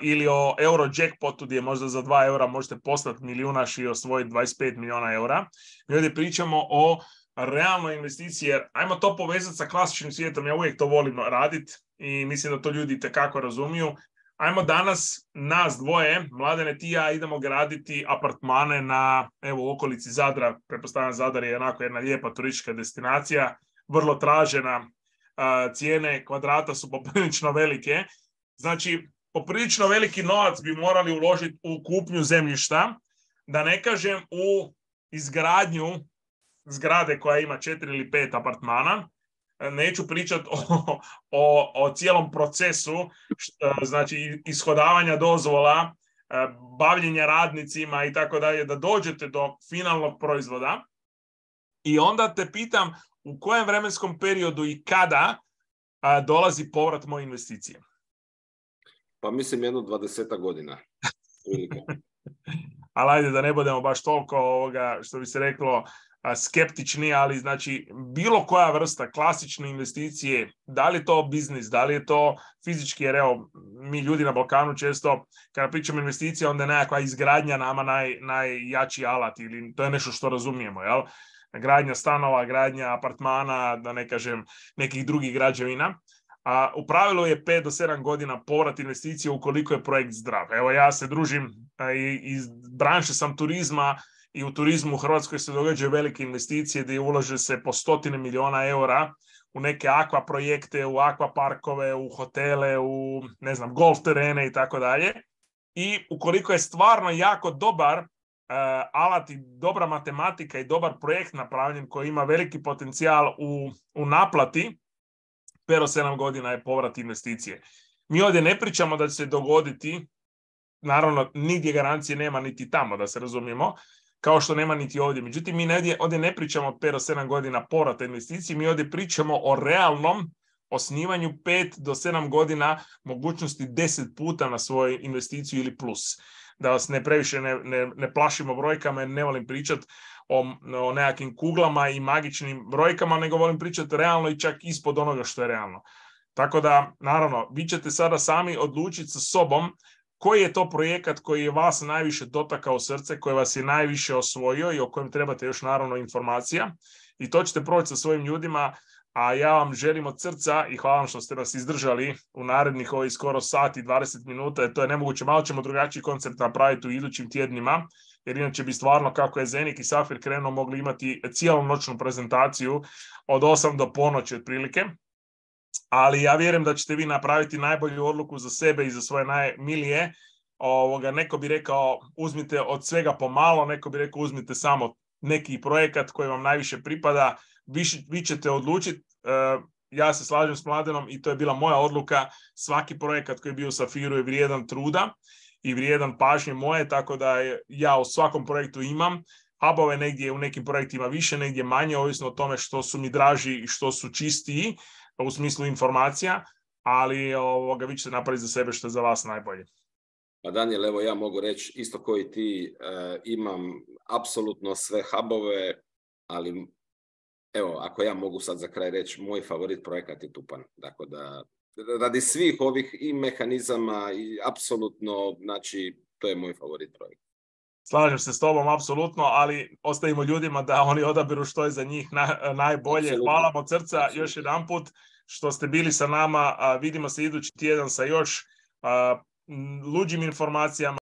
ili o euro jackpotu gdje možda za 2 eura možete postati milijunaš i osvojiti 25 milijuna eura. Mi ovdje pričamo o realnoj investiciji, jer ajmo to povezati sa klasičnim svijetom. Ja uvijek to volim raditi i mislim da to ljudi tekako razumiju ajmo danas nas dvoje, Mladene ti ja, idemo graditi apartmane na evo, u okolici Zadra. Prepostavljam Zadar je onako jedna lijepa turistička destinacija, vrlo tražena. Cijene kvadrata su poprilično velike. Znači, poprilično veliki novac bi morali uložiti u kupnju zemljišta, da ne kažem u izgradnju zgrade koja ima četiri ili pet apartmana, neću pričati o, o, o, cijelom procesu e, znači ishodavanja dozvola, e, bavljenja radnicima i tako dalje, da dođete do finalnog proizvoda i onda te pitam u kojem vremenskom periodu i kada dolazi povrat moje investicije? Pa mislim jedno 20 godina. Ali ajde da ne budemo baš toliko ovoga što bi se reklo skeptični, ali znači bilo koja vrsta klasične investicije, da li je to biznis, da li je to fizički, jer evo, mi ljudi na Balkanu često, kada pričamo investicije, onda je nekakva izgradnja nama naj, najjači alat ili to je nešto što razumijemo, jel? Gradnja stanova, gradnja apartmana, da ne kažem nekih drugih građevina. A, u pravilu je 5 do 7 godina povrat investicije ukoliko je projekt zdrav. Evo ja se družim i iz branše sam turizma, i u turizmu u Hrvatskoj se događaju velike investicije gdje ulaže se po stotine miliona eura u neke akva projekte, u akva parkove, u hotele, u ne znam, golf terene i tako dalje. I ukoliko je stvarno jako dobar e, alat i dobra matematika i dobar projekt napravljen koji ima veliki potencijal u, u naplati, pero 7 godina je povrat investicije. Mi ovdje ne pričamo da će se dogoditi, naravno nigdje garancije nema niti tamo, da se razumijemo, kao što nema niti ovdje. Međutim, mi ne, ovdje ne pričamo 5 7 godina porata investiciji, mi ovdje pričamo o realnom osnivanju 5 do 7 godina mogućnosti 10 puta na svoju investiciju ili plus. Da vas ne previše ne, ne, plašimo brojkama ne volim pričati o, o nekakvim kuglama i magičnim brojkama, nego volim pričati realno i čak ispod onoga što je realno. Tako da, naravno, vi ćete sada sami odlučiti sa sobom koji je to projekat koji je vas najviše dotakao srce, koji vas je najviše osvojio i o kojem trebate još naravno informacija. I to ćete proći sa svojim ljudima, a ja vam želim od srca i hvala vam što ste nas izdržali u narednih ovih skoro sati, 20 minuta. to je nemoguće, malo ćemo drugačiji koncept napraviti u idućim tjednima, jer inače bi stvarno kako je Zenik i Safir krenuo mogli imati cijelu noćnu prezentaciju od 8 do ponoći otprilike ali ja vjerujem da ćete vi napraviti najbolju odluku za sebe i za svoje najmilije. Ovoga, neko bi rekao uzmite od svega pomalo, neko bi rekao uzmite samo neki projekat koji vam najviše pripada, vi, ćete odlučiti, e, ja se slažem s Mladenom i to je bila moja odluka, svaki projekat koji je bio u Safiru je vrijedan truda i vrijedan pažnje moje, tako da ja u svakom projektu imam, hubove negdje u nekim projektima više, negdje manje, ovisno o tome što su mi draži i što su čistiji u smislu informacija, ali ovoga, vi ćete napraviti za sebe što je za vas najbolje. Pa Daniel, evo ja mogu reći isto i ti e, imam apsolutno sve hubove, ali evo, ako ja mogu sad za kraj reći, moj favorit projekat je Tupan. Dakle, da radi svih ovih i mehanizama i apsolutno, znači, to je moj favorit projekat. Slažem se s tobom, apsolutno, ali ostavimo ljudima da oni odabiru što je za njih najbolje. Hvala vam od srca još jedan put što ste bili sa nama. Vidimo se idući tjedan sa još luđim informacijama.